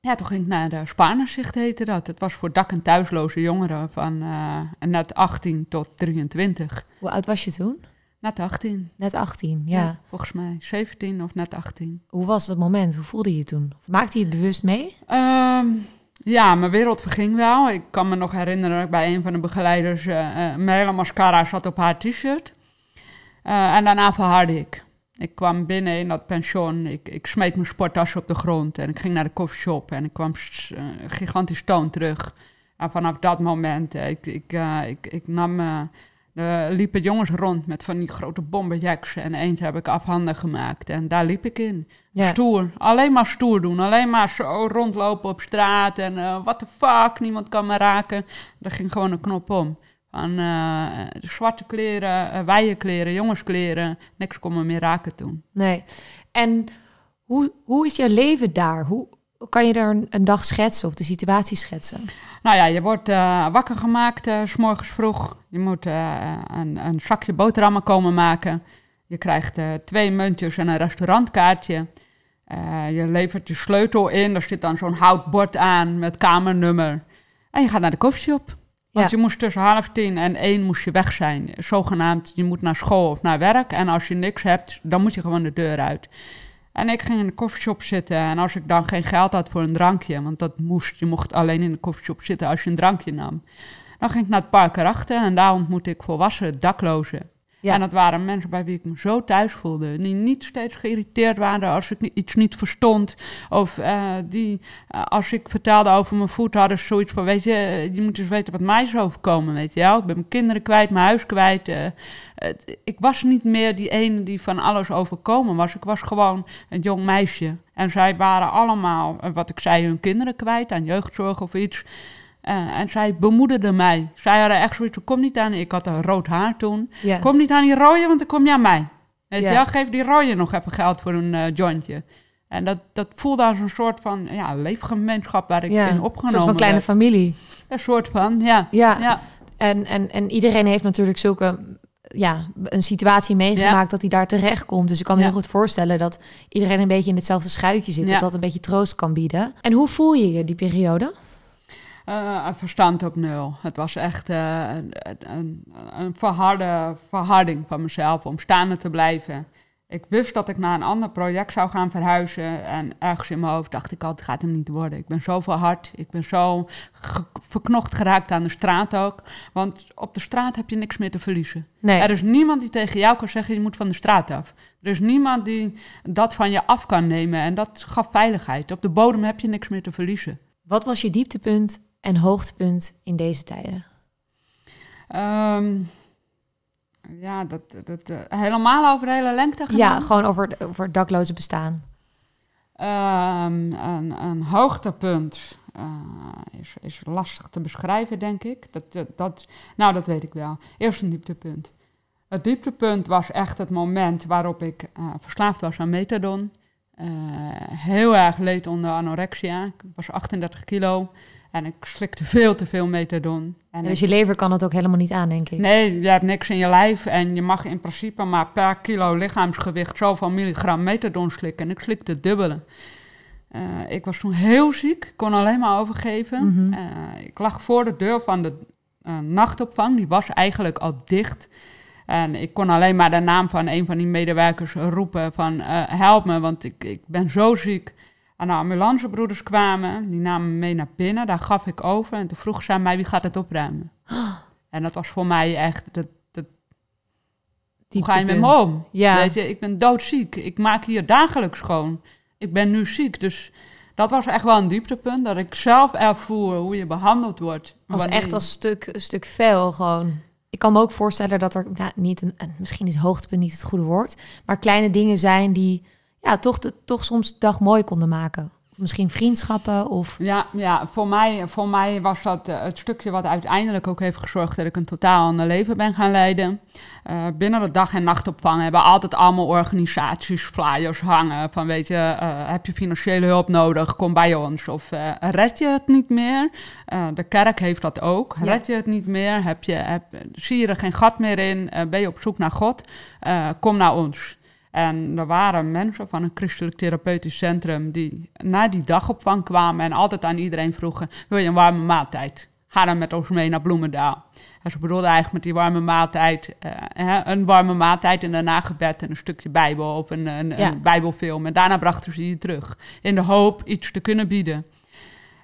ja, toen ging ik naar de zicht heette dat. Het was voor dak- en thuisloze jongeren van eh, net 18 tot 23. Hoe oud was je toen? Net 18. Net 18, ja. Volgens mij 17 of net 18. Hoe was dat moment? Hoe voelde je toen? Of maakte je het bewust mee? Ehm, ja, mijn wereld verging wel. Ik kan me nog herinneren dat ik bij een van de begeleiders uh, eh, eh, mijn hele mascara zat op haar t-shirt. Eh, en daarna verhardde ik. Ik kwam binnen in dat pension. Ik, ik smeet mijn sporttas op de grond en ik ging naar de koffieshop en ik kwam gigantisch toon terug. En vanaf dat moment, ik, ik, ik, ik nam er eh, liepen jongens rond met van die grote bomberjacks. En eentje heb ik afhandig gemaakt. En daar liep ik in. Ja. Stoer. Alleen maar stoer doen. Alleen maar zo rondlopen op straat. En uh, what the fuck, niemand kan me raken. Er ging gewoon een knop om. Van uh, zwarte kleren, wijenkleren, jongenskleren. Niks kon me meer raken toen. Nee. En hoe, hoe is je leven daar? Hoe kan je daar een dag schetsen of de situatie schetsen? Nou ja, je wordt eh, wakker gemaakt uh, s morgens vroeg. Je moet eh, een, een, zakje boterhammen komen maken. Je krijgt twee muntjes en een restaurantkaartje. je levert je sleutel in. Daar zit dan zo'n houtbord aan met kamernummer. En je gaat naar de koffieshop. Want je moest tussen half tien en één moest je weg zijn. Zogenaamd, je moet naar school of naar werk. En als je niks hebt, dan moet je gewoon de deur uit. En ik ging in de koffieshop zitten. En als ik dan geen geld had voor een drankje, want dat moest, je mocht alleen in de koffieshop zitten als je een drankje nam. Dan ging ik naar het park erachter en daar ontmoette ik volwassenen, daklozen. Ja. En dat waren mensen bij wie ik me zo thuis voelde. Die niet steeds geïrriteerd waren als ik iets niet verstond. Of eh, die, eh, als ik vertelde over mijn voet, hadden zoiets van: Weet je, eh, je moet eens weten wat mij is overkomen. Weet je wel, ik ben mijn kinderen kwijt, mijn huis kwijt. ik was niet meer die ene die van alles overkomen was. Ik was gewoon een jong meisje. En zij waren allemaal, wat ik zei, hun kinderen kwijt aan jeugdzorg of iets. En, eh, en, zij bemoedigde mij. Zij hadden echt zoiets kom niet aan... Ik had een rood haar toen. Yeah. Kom niet aan die rode, want dan kom je aan mij. Weet yeah. je, geef die rode nog even geld voor een eh, jointje. En dat, dat voelde als een soort van ja, leefgemeenschap waar ik in opgenomen Een soort van kleine werd. familie. Een soort van, ja. ja. En, en, en iedereen heeft natuurlijk zulke ja, een situatie meegemaakt dat hij daar terecht komt. Dus ik kan me heel goed voorstellen dat iedereen een beetje in hetzelfde schuitje zit. Dat dat een beetje troost kan bieden. En hoe voel je je die periode? uh, verstand op nul. Het was echt eh, een, een verharde verharding van mezelf om staande te blijven. Ik wist dat ik naar een ander project zou gaan verhuizen. En ergens in mijn hoofd dacht ik al, het gaat hem niet worden. Ik ben zo verhard. Ik ben zo verknocht geraakt aan de straat ook. Want op de straat heb je niks meer te verliezen. Er is niemand die tegen jou kan zeggen, je moet van de straat af. Er is niemand die dat van je af kan nemen. En dat gaf veiligheid. Op de bodem heb je niks meer te verliezen. Wat was je dieptepunt en hoogtepunt in deze tijden? Ehm, ja, dat, dat, eh, helemaal over de hele lengte gedaan? Ja, gewoon over, over dakloze bestaan. Ehm, een, een, hoogtepunt eh, is, is lastig te beschrijven, denk ik. Dat, dat, nou, dat weet ik wel. Eerst een dieptepunt. Het dieptepunt was echt het moment waarop ik eh, verslaafd was aan methadon. heel erg leed onder anorexia. Ik was 38 kilo. En ik slikte veel te veel methadon. En ja, dus je lever kan het ook helemaal niet aan, denk ik. Nee, je hebt niks in je lijf en je mag in principe maar per kilo lichaamsgewicht zoveel milligram methadon slikken. En ik slikte het dubbele. Eh, ik was toen heel ziek, kon alleen maar overgeven. Mhm. Eh, ik lag voor de deur van de eh, nachtopvang, die was eigenlijk al dicht. En ik kon alleen maar de naam van een van die medewerkers roepen van help me, want ik, ik ben zo ziek. En de nou, ambulancebroeders kwamen, die namen me mee naar binnen, daar gaf ik over. En toen vroeg ze aan mij, wie gaat het opruimen? En dat was voor mij echt, dat, dat, hoe ga je met me om? Ja. Weet je, ik ben doodziek, ik maak hier dagelijks schoon. Ik ben nu ziek, dus dat was echt wel een dieptepunt. Dat ik zelf ervoer hoe je behandeld wordt. Als wanneer... echt als stuk, stuk fel gewoon. Ik kan me ook voorstellen dat er nou, niet een, misschien is hoogtepunt niet het goede woord, maar kleine dingen zijn die ja, toch, toch soms de dag mooi konden maken. misschien vriendschappen of... Ja, ja voor, mij, voor mij was dat eh, het stukje wat uiteindelijk ook heeft gezorgd... dat ik een totaal ander leven ben gaan leiden. Eh, binnen de dag- en nachtopvang hebben altijd allemaal organisaties flyers hangen... van weet je, eh, heb je financiële hulp nodig, kom bij ons. Of red je het niet meer? de kerk heeft dat ook. Red je het niet meer? Heb je, heb, zie je er geen gat meer in? ben je op zoek naar God? kom naar ons. En er waren mensen van een christelijk therapeutisch centrum die na die dagopvang kwamen en altijd aan iedereen vroegen: Wil je een warme maaltijd? Ga dan met ons mee naar Bloemendaal. En ze bedoelden eigenlijk met die warme maaltijd eh, een warme maaltijd en daarna gebed en een stukje Bijbel of een, een, Bijbelfilm. En daarna brachten ze je terug in de hoop iets te kunnen bieden.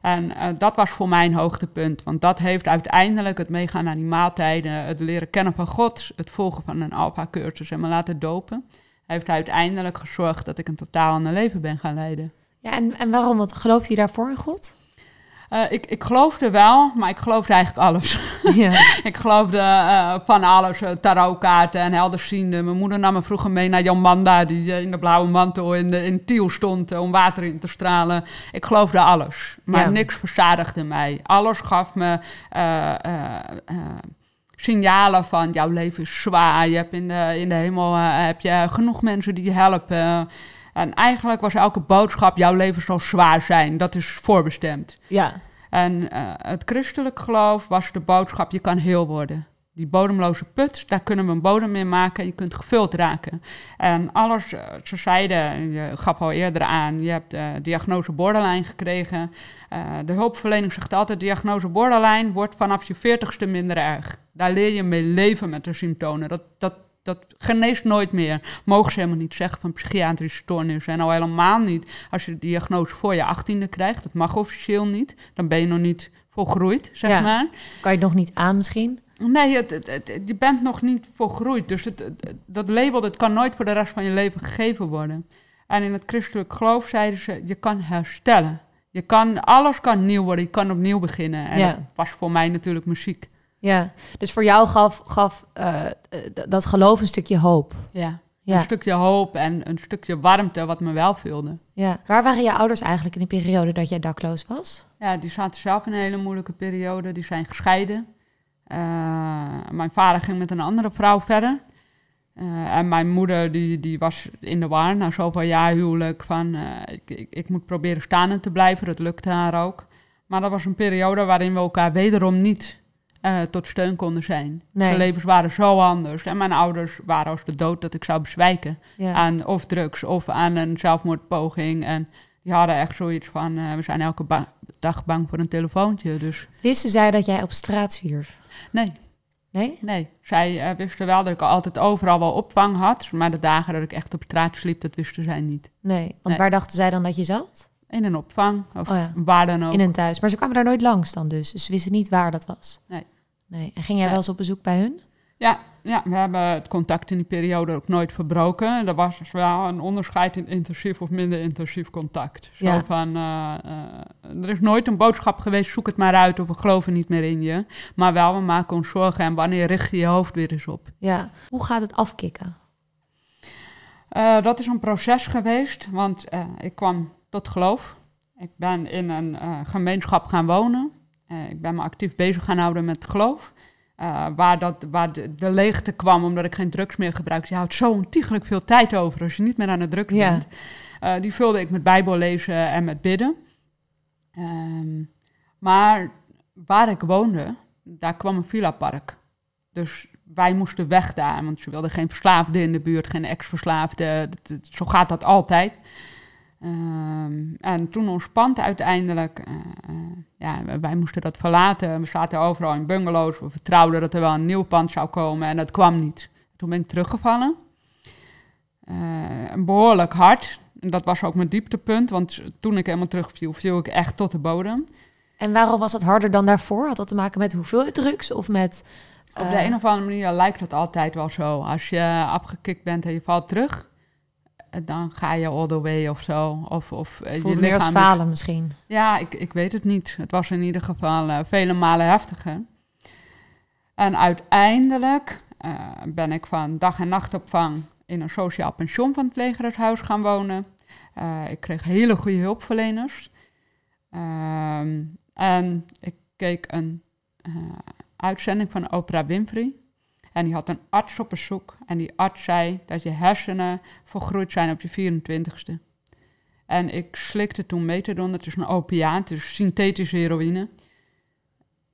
En eh, dat was voor mij een hoogtepunt, want dat heeft uiteindelijk het meegaan naar die maaltijden, het leren kennen van God, het volgen van een Alpha-cursus en me laten dopen heeft uiteindelijk gezorgd dat ik een totaal ander leven ben gaan leiden. Ja, en, en waarom? Want gelooft je daarvoor in God? Eh, ik, ik geloofde wel, maar ik geloofde eigenlijk alles. Ja. ik geloofde eh, van alles, eh, tarotkaarten en helderziende. Mijn moeder nam me vroeger mee naar Jan die in de blauwe mantel in, de, in Tiel stond om water in te stralen. Ik geloofde alles, maar niks verzadigde mij. Alles gaf me signalen van jouw leven is zwaar. Je hebt in de, in de hemel eh, heb je genoeg mensen die je helpen. En eigenlijk was elke boodschap: jouw leven zal zwaar zijn. Dat is voorbestemd. Ja. En eh, het christelijk geloof was de boodschap: je kan heel worden die bodemloze put, daar kunnen we een bodem in maken. Je kunt gevuld raken. En ehm, alles, eh, ze zeiden, je gaf al eerder aan, je hebt de eh, diagnose borderline gekregen. Eh, de hulpverlening zegt altijd, diagnose borderline wordt vanaf je veertigste minder erg. Daar leer je mee leven met de symptomen. Dat, dat, dat geneest nooit meer. Mogen ze helemaal niet zeggen van psychiatrische stoornissen. En al helemaal niet als je de diagnose voor je achttiende krijgt. Dat mag officieel niet. Dan ben je nog niet volgroeid, zeg ja. maar. Kan je het nog niet aan misschien? Nee, je bent nog niet volgroeid. Dus dat label dat kan nooit voor de rest van je leven gegeven worden. En in het christelijk geloof zeiden ze, je kan herstellen. Je kan, alles kan nieuw worden, je kan opnieuw beginnen. En dat was voor mij natuurlijk muziek. Ja, dus voor jou gaf, gaf eh, dat geloof een stukje hoop. Ja. een stukje hoop en een stukje warmte wat me wel vulde. Ja. Waar waren je ouders eigenlijk in de periode dat jij dakloos was? Ja, die zaten zelf in een hele moeilijke periode. Die zijn gescheiden. Eh, mijn vader ging met een andere vrouw verder. Eh, en mijn moeder die, die was in de war na zoveel jaar huwelijk van eh, ik, ik, moet proberen staande te blijven, dat lukte haar ook. Maar dat was een periode waarin we elkaar wederom niet tot steun konden zijn. De levens waren zo anders en mijn ouders waren als de dood dat ik zou bezwijken aan of drugs of aan een zelfmoordpoging. En die hadden echt zoiets van, eh, we zijn elke dag bang voor een telefoontje. Dus. Wisten zij dat jij op straat zwierf? Nee. Nee? Nee. Zij eh, wisten wel dat ik altijd overal wel opvang had, maar de dagen dat ik echt op straat sliep, dat wisten zij niet. Nee, want waar dachten zij dan dat je zat? In een opvang, of oh waar dan ook. In een thuis. Maar ze kwamen daar nooit langs dan dus, dus ze wisten niet waar dat was? Nee. nee. En ging jij wel eens op bezoek bij hun? Ja, ja, we hebben het contact in die periode ook nooit verbroken. Er was dus wel een onderscheid in intensief of minder intensief contact. Zo ja. Eh, eh, er is nooit een boodschap geweest, zoek het maar uit of we geloven niet meer in je. Maar wel, we maken ons zorgen en wanneer richt je je hoofd weer eens op. Ja, hoe gaat het afkicken? Eh, dat is een proces geweest, want ik kwam tot geloof. Ik ben in een gemeenschap gaan wonen. ik ben me actief bezig gaan houden met geloof. Eh, waar dat, waar de, leegte kwam omdat ik geen drugs meer gebruikte. Je houdt zo ontiegelijk veel tijd over als je niet meer aan de drugs bent. Eh, die vulde ik met bijbellezen en met bidden. Ehm, maar waar ik woonde, daar kwam een villapark. Dus wij moesten weg daar, want ze wilden geen verslaafden in de buurt, geen ex-verslaafden. Zo gaat dat altijd. Ehm, en toen ons pand uiteindelijk, eh, eh, ja, wij moesten dat verlaten. We zaten overal in bungalows. We vertrouwden dat er wel een nieuw pand zou komen en dat kwam niet. Toen ben ik teruggevallen. Eh, behoorlijk hard. dat was ook mijn dieptepunt, want toen ik helemaal terugviel, viel ik echt tot de bodem. En waarom was dat harder dan daarvoor? Had dat te maken met hoeveel drugs of met... Op de een of andere manier lijkt dat altijd wel zo. Als je afgekikt bent en je valt terug, dan ga je all the way of zo. Of, of eh, je meer als falen misschien. Ja, ik, ik weet het niet. Het was in ieder geval eh, vele malen heftiger. En uiteindelijk eh, ben ik van dag- en nachtopvang in een sociaal pension van het Legerhuis gaan wonen. ik kreeg hele goede hulpverleners. Ehm, en ik keek een uitzending van Oprah Winfrey. En die had een arts op bezoek. En die arts zei dat je hersenen volgroeid zijn op je 24ste. En ik slikte toen methadon, dat is een opiaat, dus synthetische heroïne.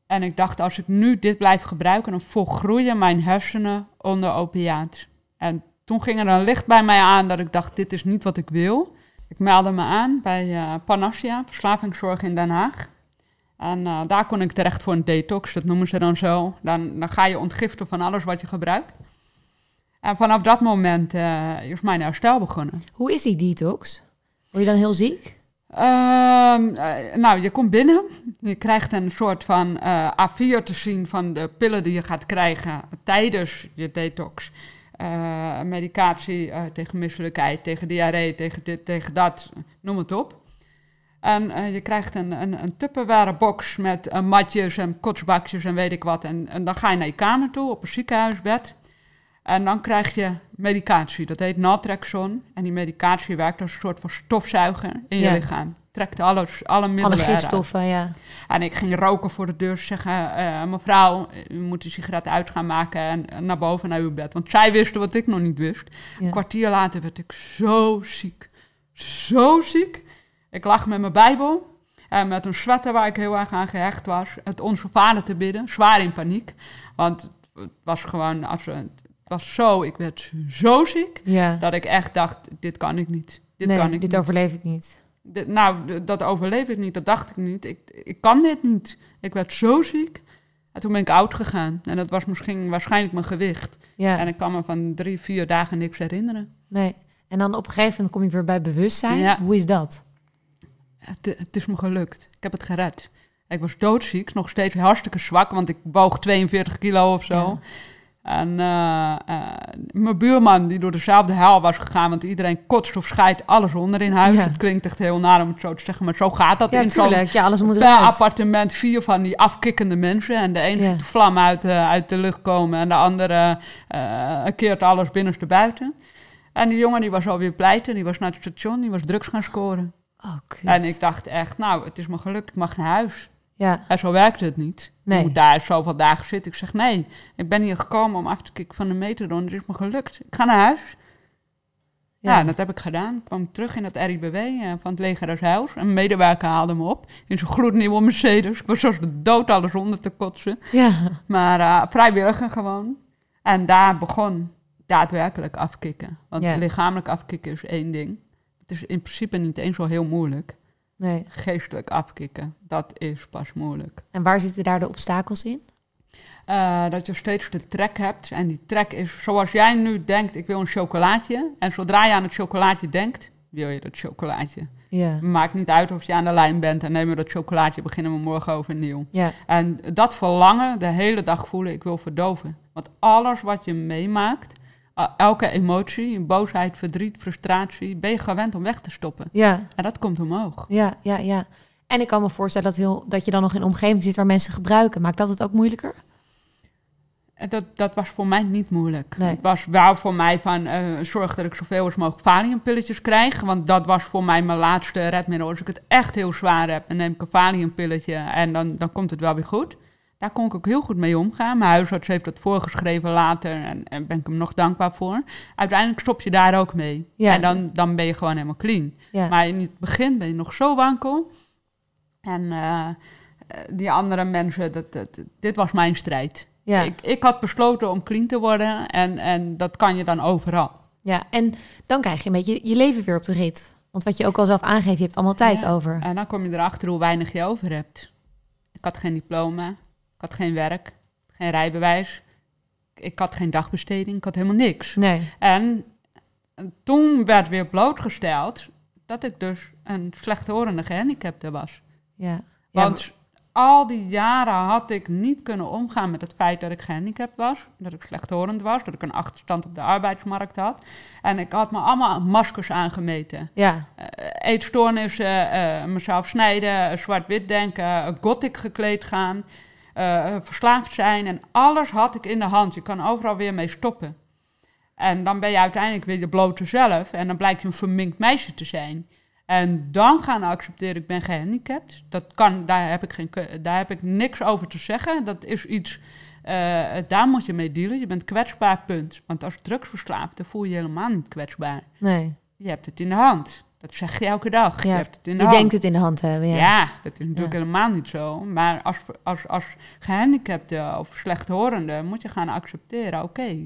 En ik dacht, als ik nu dit blijf gebruiken, dan volgroeien mijn hersenen onder opiaat. En toen ging er een licht bij mij aan dat ik dacht, dit is niet wat ik wil. Ik meldde me aan bij uh, eh, Panassia, verslavingszorg in Den Haag. En eh, daar kon ik terecht voor een detox, dat noemen ze dan zo. Dan, ga je ontgiften van alles wat je gebruikt. En vanaf dat moment uh, is mijn herstel begonnen. Hoe is die detox? Word je dan heel ziek? Ehm, eh, nou, je komt binnen. Je krijgt een soort van A4 te zien van de pillen die je gaat krijgen tijdens je detox. medicatie tegen misselijkheid, tegen diarree, tegen dit, tegen dat, noem het op. En eh, je krijgt een, een, een tupperware box met uh, matjes en kotsbakjes en weet ik wat. En, dan ga je naar je kamer toe op een ziekenhuisbed. En dan krijg je medicatie. Dat heet naltrexon. En die medicatie werkt als een soort van stofzuiger in je lichaam. Trekt alles, alle middelen Alle gifstoffen, ja. En ik ging roken voor de deur. Zeggen, uh, mevrouw, u moet de sigaret uit gaan maken en naar boven naar uw bed. Want zij wisten wat ik nog niet wist. Een kwartier later werd ik zo ziek. Zo ziek. Ik lag met mijn Bijbel en eh, met een sweater waar ik heel erg aan gehecht was, het Onze Vader te bidden, zwaar in paniek. Want het was gewoon, als, het was zo, ik werd zo ziek, dat ik echt dacht, dit kan ik niet. Dit, kan ik dit overleef ik niet. nou, dat overleef ik niet, dat dacht ik niet. Ik, ik kan dit niet. Ik werd zo ziek. En toen ben ik oud gegaan. En dat was misschien waarschijnlijk mijn gewicht. En ik kan me van drie, vier dagen niks herinneren. Nee. En dan op een gegeven moment kom je weer bij bewustzijn. Hoe is dat? het, het, is me gelukt. Ik heb het gered. Ik was doodziek, nog steeds hartstikke zwak, want ik woog 42 kilo of zo. En eh, eh, mijn buurman, die door dezelfde hel was gegaan, want iedereen kotst of scheidt alles onder in huis. Het klinkt echt heel naar om het zo te zeggen, maar zo gaat dat ja, in zo'n ja, per appartement. Vier van die afkikkende mensen. En de ene ja. ziet vlam uit, eh, uit de lucht komen en de andere keert alles binnenstebuiten. En die jongen die was alweer pleiten, die was naar het station, die was drugs gaan scoren. Oh, en ik dacht echt, nou, het is me gelukt, ik mag naar huis. Ja. En zo werkte het niet. Nee. Je moet daar zoveel dagen zitten. Ik zeg, nee, ik ben hier gekomen om af te kicken van de metadon. Het is me gelukt. Ik ga naar huis. Ja, dat heb ik gedaan. Ik kwam terug in het RIBW eh, van het huis. Een medewerker haalde me op in zijn gloednieuwe Mercedes. Ik was zoals de dood alles onder te kotsen. Ja. Maar uh, vrijwilliger gewoon. En daar begon daadwerkelijk afkicken. Want lichamelijk afkicken is één ding. Het is in principe niet eens zo heel moeilijk. Nee. Geestelijk afkicken, dat is pas moeilijk. En waar zitten daar de obstakels in? Eh, dat je steeds de trek hebt. En die trek is zoals jij nu denkt, ik wil een chocolaatje. En zodra je aan het chocolaatje denkt, wil je dat chocolaatje. Maakt niet uit of je aan de lijn bent en nemen we dat chocolaatje, beginnen we morgen overnieuw. Yeah. En dat verlangen de hele dag voelen, ik wil verdoven. Want alles wat je meemaakt, elke emotie, boosheid, verdriet, frustratie, ben je gewend om weg te stoppen. Ja. En dat komt omhoog. Ja, ja, ja. En ik kan me voorstellen dat, heel, dat je dan nog in omgeving zit waar mensen gebruiken. Maakt dat het ook moeilijker? Dat, dat was voor mij niet moeilijk. Het was wel voor mij van eh, zorg dat ik zoveel als mogelijk valiumpilletjes krijg. Want dat was voor mij mijn laatste redmiddel. Als ik het echt heel zwaar heb, dan neem ik een valiumpilletje en dan, dan komt het wel weer goed. Daar kon ik ook heel goed mee omgaan. Mijn huisarts heeft dat voorgeschreven later en, en ben ik hem nog dankbaar voor. Uiteindelijk stop je daar ook mee. En dan, dan ben je gewoon helemaal clean. Maar in het begin ben je nog zo wankel. En eh, eh, die andere mensen, dat, dat, dit was mijn strijd. Ik, ik had besloten om clean te worden en, en dat kan je dan overal. Ja, en dan krijg je een beetje je leven weer op de rit. Want wat je ook al zelf aangeeft, je hebt allemaal tijd over. En dan kom je erachter hoe weinig je over hebt. Ik had geen diploma. Ik had geen werk, geen rijbewijs. Ik had geen dagbesteding, ik had helemaal niks. En toen werd weer blootgesteld dat ik dus een slechthorende gehandicapte was. Ja. Want al die jaren had ik niet kunnen omgaan met het feit dat ik gehandicapt was, dat ik slechthorend was, dat ik een achterstand op de arbeidsmarkt had. En ik had me allemaal maskers aangemeten. Ja. Eh, eetstoornissen, eh, mezelf snijden, zwart-wit denken, eh, gothic gekleed gaan. Eh, eh, verslaafd zijn en alles had ik in de hand. Je kan overal weer mee stoppen. En dan ben je uiteindelijk weer de blote zelf en dan blijkt je een verminkt meisje te zijn. En dan gaan accepteren, ik ben gehandicapt. Dat kan, daar heb ik, geen, daar heb ik niks over te zeggen. Dat is iets, eh, daar moet je mee dealen. Je bent kwetsbaar, punt. Want als drugsverslaafde voel je je helemaal niet kwetsbaar. Nee. Je hebt het in de hand. Dat zeg je elke dag. je, het in de hand. denkt het in de hand hebben. Ja, ja dat is natuurlijk helemaal niet zo. Maar als, als, als gehandicapte of slechthorende moet je gaan accepteren: oké,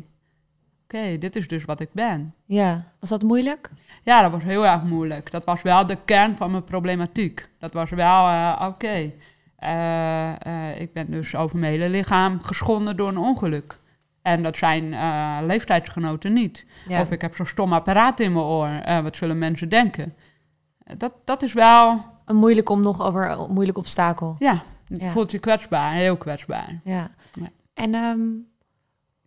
oké, dit is dus wat ik ben. Ja, was dat moeilijk? Ja, dat was heel erg moeilijk. Dat was wel de kern van mijn problematiek. Dat was wel, eh, oké, eh, eh, ik ben dus over mijn hele lichaam geschonden door een ongeluk. En dat zijn eh, leeftijdsgenoten niet. Of ik heb zo'n stom apparaat in mijn oor. Eh, wat zullen mensen denken? Dat, dat is wel. Een moeilijk om nog over een moeilijk obstakel. Ja, voelt je kwetsbaar, heel kwetsbaar. Ja. En ehm,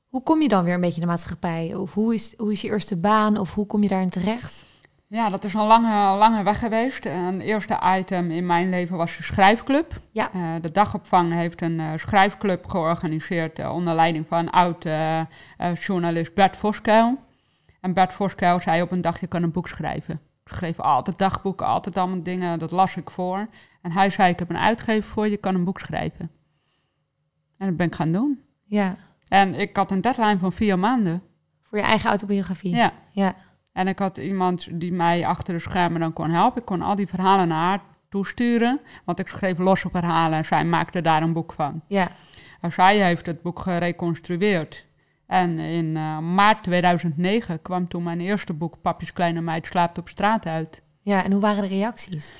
hoe kom je dan weer een beetje in de maatschappij? Of hoe is, hoe is je eerste baan? Of hoe kom je daarin terecht? Ja, dat is een lange, lange weg geweest. Een eerste item in mijn leven was de schrijfclub. Ja. Eh, de dagopvang heeft een eh, schrijfclub georganiseerd eh, onder leiding van oud-journalist Bert Voskuil. En Bert Voskuil zei op een dag, je kan een boek schrijven. Ik schreef altijd dagboeken, altijd allemaal dingen, dat las ik voor. En hij zei, ik heb een uitgever voor, je kan een boek schrijven. En dat ben ik gaan doen. Ja. En ik had een deadline van vier maanden. Voor je eigen autobiografie? Ja. Ja. En ik had iemand die mij achter de schermen dan kon helpen. Ik kon al die verhalen naar haar toesturen. Want ik schreef losse verhalen en zij maakte daar een boek van. Ja. En zij heeft het boek gereconstrueerd. En in eh, maart 2009 kwam toen mijn eerste boek... Papjes Kleine Meid slaapt op straat uit. Ja, en hoe waren de reacties?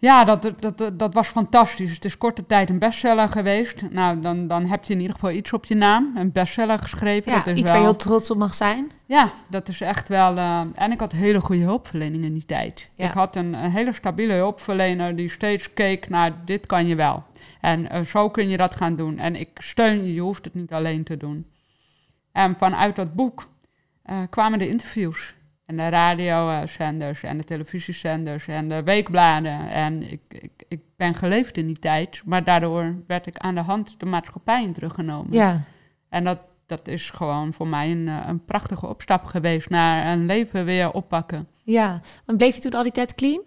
Ja, dat, dat, dat was fantastisch. Het is korte tijd een bestseller geweest. Nou, dan, dan heb je in ieder geval iets op je naam. Een bestseller geschreven. Ja, dat iets wel... waar je heel trots op mag zijn. Ja, dat is echt wel... Eh, en ik had hele goede hulpverleningen in die tijd. Ik had een, hele stabiele hulpverlener die steeds keek naar dit kan je wel. En eh, zo kun je dat gaan doen. En ik steun je, je hoeft het niet alleen te doen. En vanuit dat boek eh, kwamen de interviews. En de radiozenders en de televisiezenders en de weekbladen. En ik, ik, ik, ben geleefd in die tijd, maar daardoor werd ik aan de hand de maatschappij in teruggenomen. Ja. En dat, dat is gewoon voor mij een, eh, een prachtige opstap geweest naar een leven weer oppakken. Ja, en bleef je toen al die tijd clean?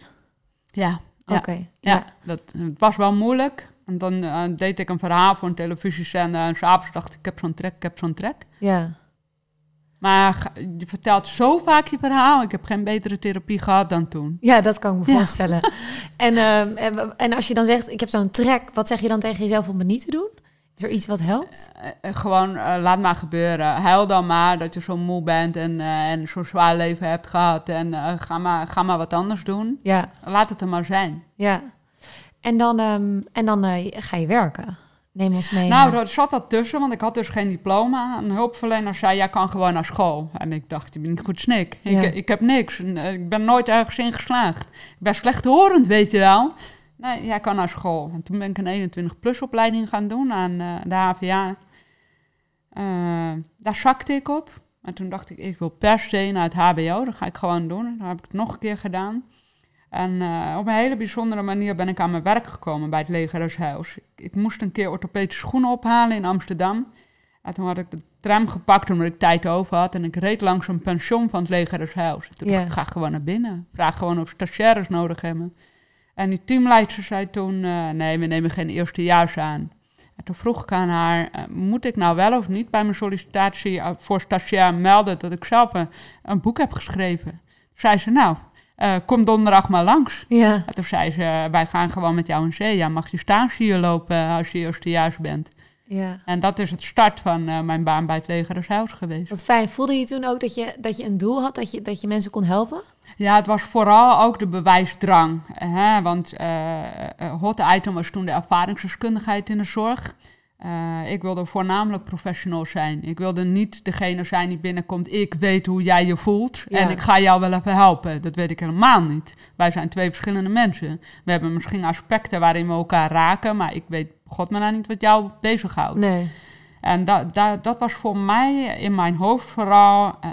Ja. Oké. ja, Dat, het was wel moeilijk. En dan eh, deed ik een verhaal voor een televisiezender en s'avonds dacht ik, ik heb zo'n trek, ik heb zo'n trek. Ja. Maar je vertelt zo vaak je verhaal. Ik heb geen betere therapie gehad dan toen. Ja, dat kan ik me voorstellen. Ehm, en, en, als je dan zegt, ik heb zo'n trek, wat zeg je dan tegen jezelf om het niet te doen? Is er iets wat helpt? Eh, eh, eh, gewoon laat maar gebeuren. Huil dan maar dat je zo moe bent en, en zo'n zwaar leven hebt gehad. En ga, maar, ga maar wat anders doen. Ja. Laat het er maar zijn. Ja. En dan, ehm, en dan ga je werken. Neem ons mee. Nou, er zat dat tussen, want ik had dus geen diploma. Een hulpverlener zei, jij kan gewoon naar school. En ik dacht, ik ben goed snik. Ik, ik heb niks. Eh, ik ben nooit ergens in geslaagd. Ik ben slechthorend, weet je wel. Nee, jij kan naar school. En toen ben ik een 21-plus opleiding gaan doen aan eh, de HVA. Eh, daar zakte ik op. En toen dacht ik, ik wil per se naar het HBO. Dat ga ik gewoon doen. Dat heb ik het nog een keer gedaan. En eh, op een hele bijzondere manier ben ik aan mijn werk gekomen bij het Legerhuis. Ik, ik moest een keer orthopedische schoenen ophalen in Amsterdam. En toen had ik de tram gepakt omdat ik tijd over had. En ik reed langs een pension van het Legerhuis. Toen yeah. dacht ik, ga gewoon naar binnen. Vraag gewoon of stagiaires nodig hebben. En die teamleidster zei toen, eh, nee, we nemen geen eerstejaars aan. En toen vroeg ik aan haar, eh, moet ik nou wel of niet bij mijn sollicitatie voor stagiair melden dat ik zelf een, een boek heb geschreven? Toen zei ze, nou, eh, kom donderdag maar langs. Ja. En toen zei ze, wij gaan gewoon met jou in zee. Ja, mag je stage hier lopen eh, als je eerstejaars bent. Ja. En dat is het start van eh, mijn baan bij het Leger Huis geweest. Wat fijn. Voelde je toen ook dat je, dat je een doel had, dat je, dat je mensen kon helpen? Ja, het was vooral ook de bewijsdrang. Hè? Want uh, hot item was toen de ervaringsdeskundigheid in de zorg. Eh, ik wilde voornamelijk professional zijn. Ik wilde niet degene zijn die binnenkomt. Ik weet hoe jij je voelt en ik ga jou wel even helpen. Dat weet ik helemaal niet. Wij zijn twee verschillende mensen. We hebben misschien aspecten waarin we elkaar raken, maar ik weet god maar nou niet wat jou bezighoudt. Nee. En dat, dat was voor mij in mijn hoofd vooral. Eh,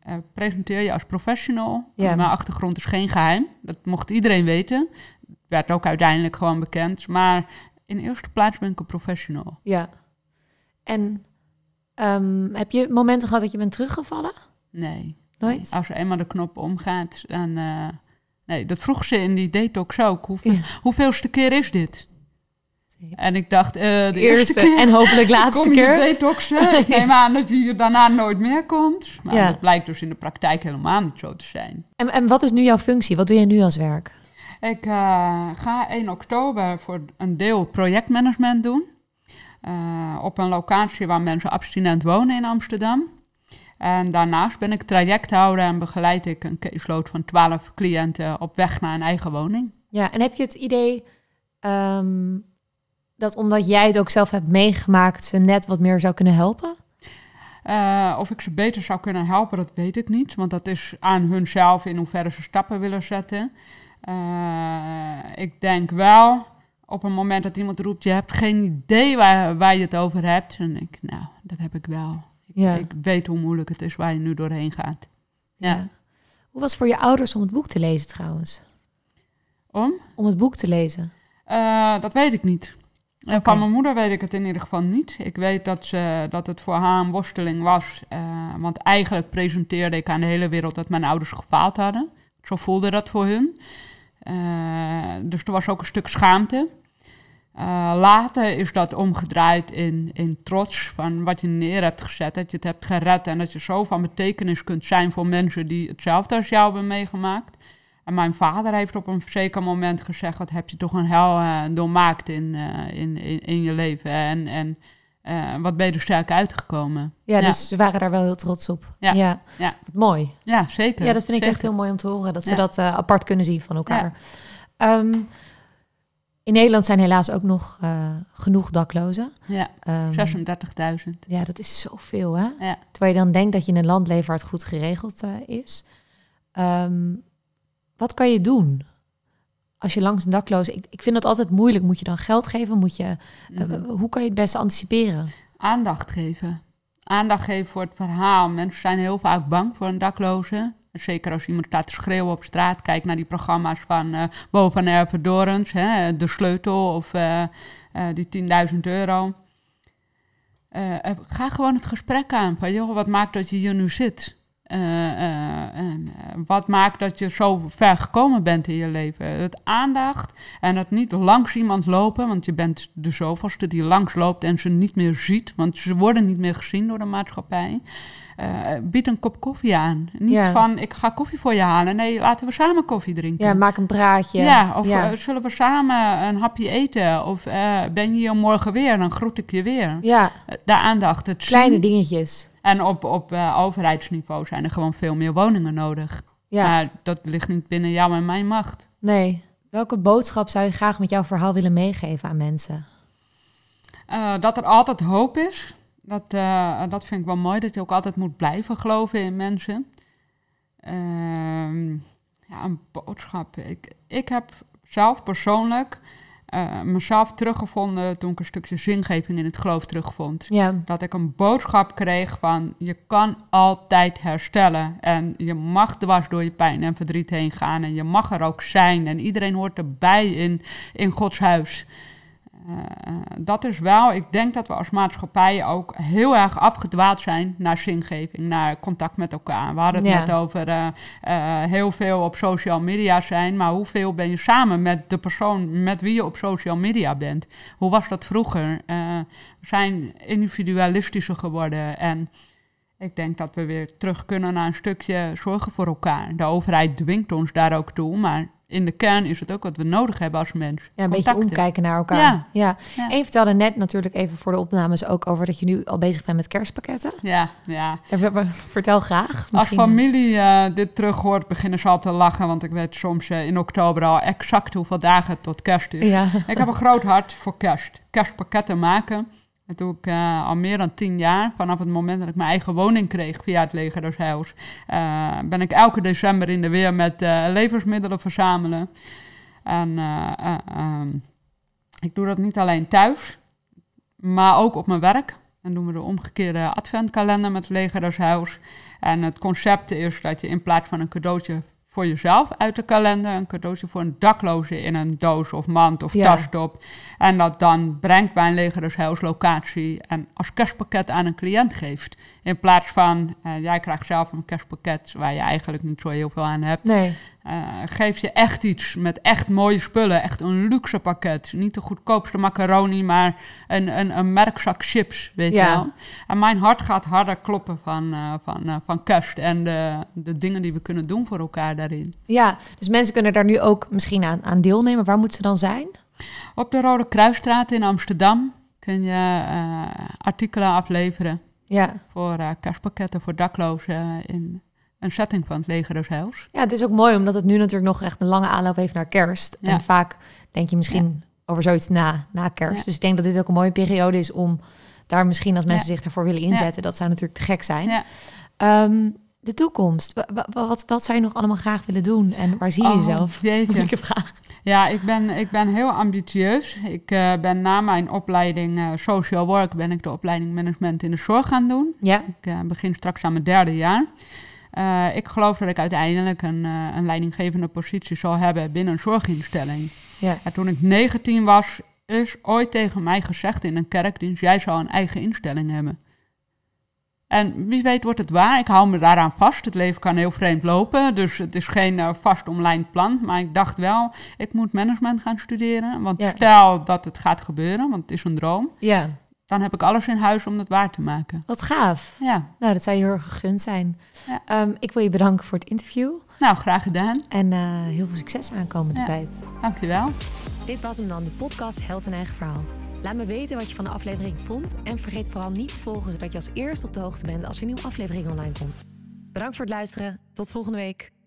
eh, presenteer je als professional. Mijn achtergrond is geen geheim. Dat mocht iedereen weten werd ook uiteindelijk gewoon bekend. Maar in eerste plaats ben ik een professional. Ja. En ehm, heb je momenten gehad dat je bent teruggevallen? Nee. Nooit? Als er eenmaal de knop omgaat, dan... Eh, nee, dat vroeg ze in die detox ook. Hoeveelste keer is dit? En ik dacht, eh, de eerste, keer, en hopelijk laatste kom je detoxen. Ik neem aan dat je daarna nooit meer komt. Maar ja. dat blijkt dus in de praktijk helemaal niet zo te zijn. En, en wat is nu jouw functie? Wat doe je nu als werk? Ik eh, ga 1 oktober voor een deel projectmanagement doen. Eh, op een locatie waar mensen abstinent wonen in Amsterdam. En daarnaast ben ik trajecthouder en begeleid ik een caseload van 12 cliënten op weg naar een eigen woning. Ja, en heb je het idee ehm, dat omdat jij het ook zelf hebt meegemaakt, ze net wat meer zou kunnen helpen? Eh, of ik ze beter zou kunnen helpen, dat weet ik niet. Want dat is aan hunzelf in hoeverre ze stappen willen zetten. Eh, ik denk wel, op een moment dat iemand roept, je hebt geen idee waar, waar je het over hebt. En denk ik, nou, dat heb ik wel. Ik weet hoe moeilijk het is waar je nu doorheen gaat. Ja. Hoe was het voor je ouders om het boek te lezen trouwens? Om? Om het boek te lezen. Eh, dat weet ik niet. Eh, van mijn moeder weet ik het in ieder geval niet. Ik weet dat, ze, dat het voor haar een worsteling was. want eigenlijk presenteerde ik aan de hele wereld dat mijn ouders gefaald hadden. Zo voelde dat voor hun. Eh, dus er was ook een stuk schaamte. Eh, later is dat omgedraaid in, in trots van wat je neer hebt gezet, dat je het hebt gered en dat je zo van betekenis kunt zijn voor mensen die hetzelfde als jou hebben meegemaakt. En mijn vader heeft op een zeker moment gezegd: Wat heb je toch een hel eh, doormaakt in, in, in, in, je leven? En, en uh, wat beter uitgekomen. Ja, dus ze waren daar wel heel trots op. Ja. ja. Mooi. Ja, zeker. Ja, dat vind ik echt heel mooi om te horen. Dat ze dat eh, apart kunnen zien van elkaar. Ehm, in Nederland zijn helaas ook nog eh, genoeg daklozen. Ja, 36.000. Ehm, ja, dat is zoveel, hè? Terwijl je dan denkt dat je in een land leeft waar het goed geregeld is. Ehm, wat kan je doen? als je langs een dakloos... Ik, ik vind dat altijd moeilijk. Moet je dan geld geven? Moet je, eh, mhm. hoe kan je het beste anticiperen? Aandacht geven. Aandacht geven voor het verhaal. Mensen zijn heel vaak bang voor een dakloze. Zeker als iemand staat te schreeuwen op straat. Kijk naar die programma's van uh, eh, van Erven Dorens. Hè, de Sleutel of uh, uh, die 10.000 euro. ga gewoon het gesprek aan. Van joh, wat maakt dat je hier nu zit? Eh, eh, eh, wat maakt dat je zo ver gekomen bent in je leven? Het aandacht en het niet langs iemand lopen, want je bent de zoveelste die langs loopt en ze niet meer ziet, want ze worden niet meer gezien door de maatschappij. bied een kop koffie aan. Niet van ik ga koffie voor je halen. Nee, laten we samen koffie drinken. Ja, maak een praatje. Ja, of zullen we samen een hapje eten? Of ben je hier morgen weer? Dan groet ik je weer. Ja. De aandacht. Het Kleine dingetjes. En op, op eh, overheidsniveau zijn er gewoon veel meer woningen nodig. Ja. Maar dat ligt niet binnen jou en mijn macht. Nee. Welke boodschap zou je graag met jouw verhaal willen meegeven aan mensen? Eh, dat er altijd hoop is. Dat, eh, dat vind ik wel mooi, dat je ook altijd moet blijven geloven in mensen. Ehm, ja, een boodschap. Ik, ik heb zelf persoonlijk uh, mezelf teruggevonden toen ik een stukje zingeving in het geloof terugvond. Dat ik een boodschap kreeg van je kan altijd herstellen en je mag dwars door je pijn en verdriet heen gaan en je mag er ook zijn en iedereen hoort erbij in, in Gods huis. Eh, eh, dat is wel, ik denk dat we als maatschappij ook heel erg afgedwaald zijn naar zingeving, naar contact met elkaar. We hadden het net over eh, heel veel op social media zijn, maar hoeveel ben je samen met de persoon met wie je op social media bent? Hoe was dat vroeger? we zijn individualistischer geworden en ik denk dat we weer terug kunnen naar een stukje zorgen voor elkaar. De overheid dwingt ons daar ook toe, maar in de kern is het ook wat we nodig hebben als mens. Ja, een Contacten. beetje omkijken naar elkaar. Ja. ja. En je vertelde net natuurlijk even voor de opnames ook over dat je nu al bezig bent met kerstpakketten. Ja, ja. Vertel graag. Misschien. Als familie eh, dit terug hoort, beginnen ze al te lachen, want ik weet soms eh, in oktober al exact hoeveel dagen het tot kerst is. Ik heb een groot hart voor kerst. Kerstpakketten maken dat doe ik eh, al meer dan tien jaar. Vanaf het moment dat ik mijn eigen woning kreeg via het Leger des eh, ben ik elke december in de weer met eh, levensmiddelen verzamelen. En ehm, ik doe dat niet alleen thuis, maar ook op mijn werk. Dan doen we de omgekeerde adventkalender met het Leger En het concept is dat je in plaats van een cadeautje voor jezelf uit de kalender, een cadeautje voor een dakloze in een doos of mand of ja. tasdop. En dat dan brengt bij een legerdershuis locatie en als kerstpakket aan een cliënt geeft. In plaats van, eh, jij krijgt zelf een kerstpakket waar je eigenlijk niet zo heel veel aan hebt. Nee. Eh, geef je echt iets met echt mooie spullen. Echt een luxe pakket. Niet de goedkoopste macaroni, maar een, een, een merkzak chips, weet je wel. En mijn hart gaat harder kloppen van, eh, van, eh, van kerst en de, de dingen die we kunnen doen voor elkaar daarin. Ja, dus mensen kunnen daar nu ook misschien aan, aan deelnemen. Waar moeten ze dan zijn? Op de Rode Kruisstraat in Amsterdam kun je artikelen afleveren. Ja. Voor kerstpakketten voor daklozen in een setting van het leger Ja, het is ook mooi omdat het nu natuurlijk nog echt een lange aanloop heeft naar kerst. En vaak denk je misschien over zoiets na, na kerst. Dus ik denk dat dit ook een mooie periode is om daar misschien als mensen zich daarvoor willen inzetten. Dat zou natuurlijk te gek zijn. Ehm, de toekomst. Wat, wat, zou je nog allemaal graag willen doen en waar zie je oh, jezelf? Jeetje. Ik vraag. Ja, ik ben, ik ben heel ambitieus. Ik eh, ben na mijn opleiding eh, Social Work ben ik de opleiding Management in de Zorg gaan doen. Ja. Ik eh, begin straks aan mijn derde jaar. Eh, ik geloof dat ik uiteindelijk een, eh, een leidinggevende positie zal hebben binnen een zorginstelling. Ja. En toen ik 19 was, is ooit tegen mij gezegd in een kerkdienst: jij zou een eigen instelling hebben. En wie weet wordt het waar. Ik hou me daaraan vast. Het leven kan heel vreemd lopen. Dus het is geen uh, vast online plan. Maar ik dacht wel, ik moet management gaan studeren. Want stel dat het gaat gebeuren, want het is een droom. Ja dan heb ik alles in huis om dat waar te maken. Wat gaaf. Ja. Nou, dat zou je heel erg gegund zijn. Ja. Ehm, ik wil je bedanken voor het interview. Nou, graag gedaan. En eh, heel veel succes aankomende ja. tijd. Dankjewel. Dit was hem dan, de podcast Held en Eigen Verhaal. Laat me weten wat je van de aflevering vond. En vergeet vooral niet te volgen, zodat je als eerste op de hoogte bent als er een nieuwe aflevering online komt. Bedankt voor het luisteren. Tot volgende week.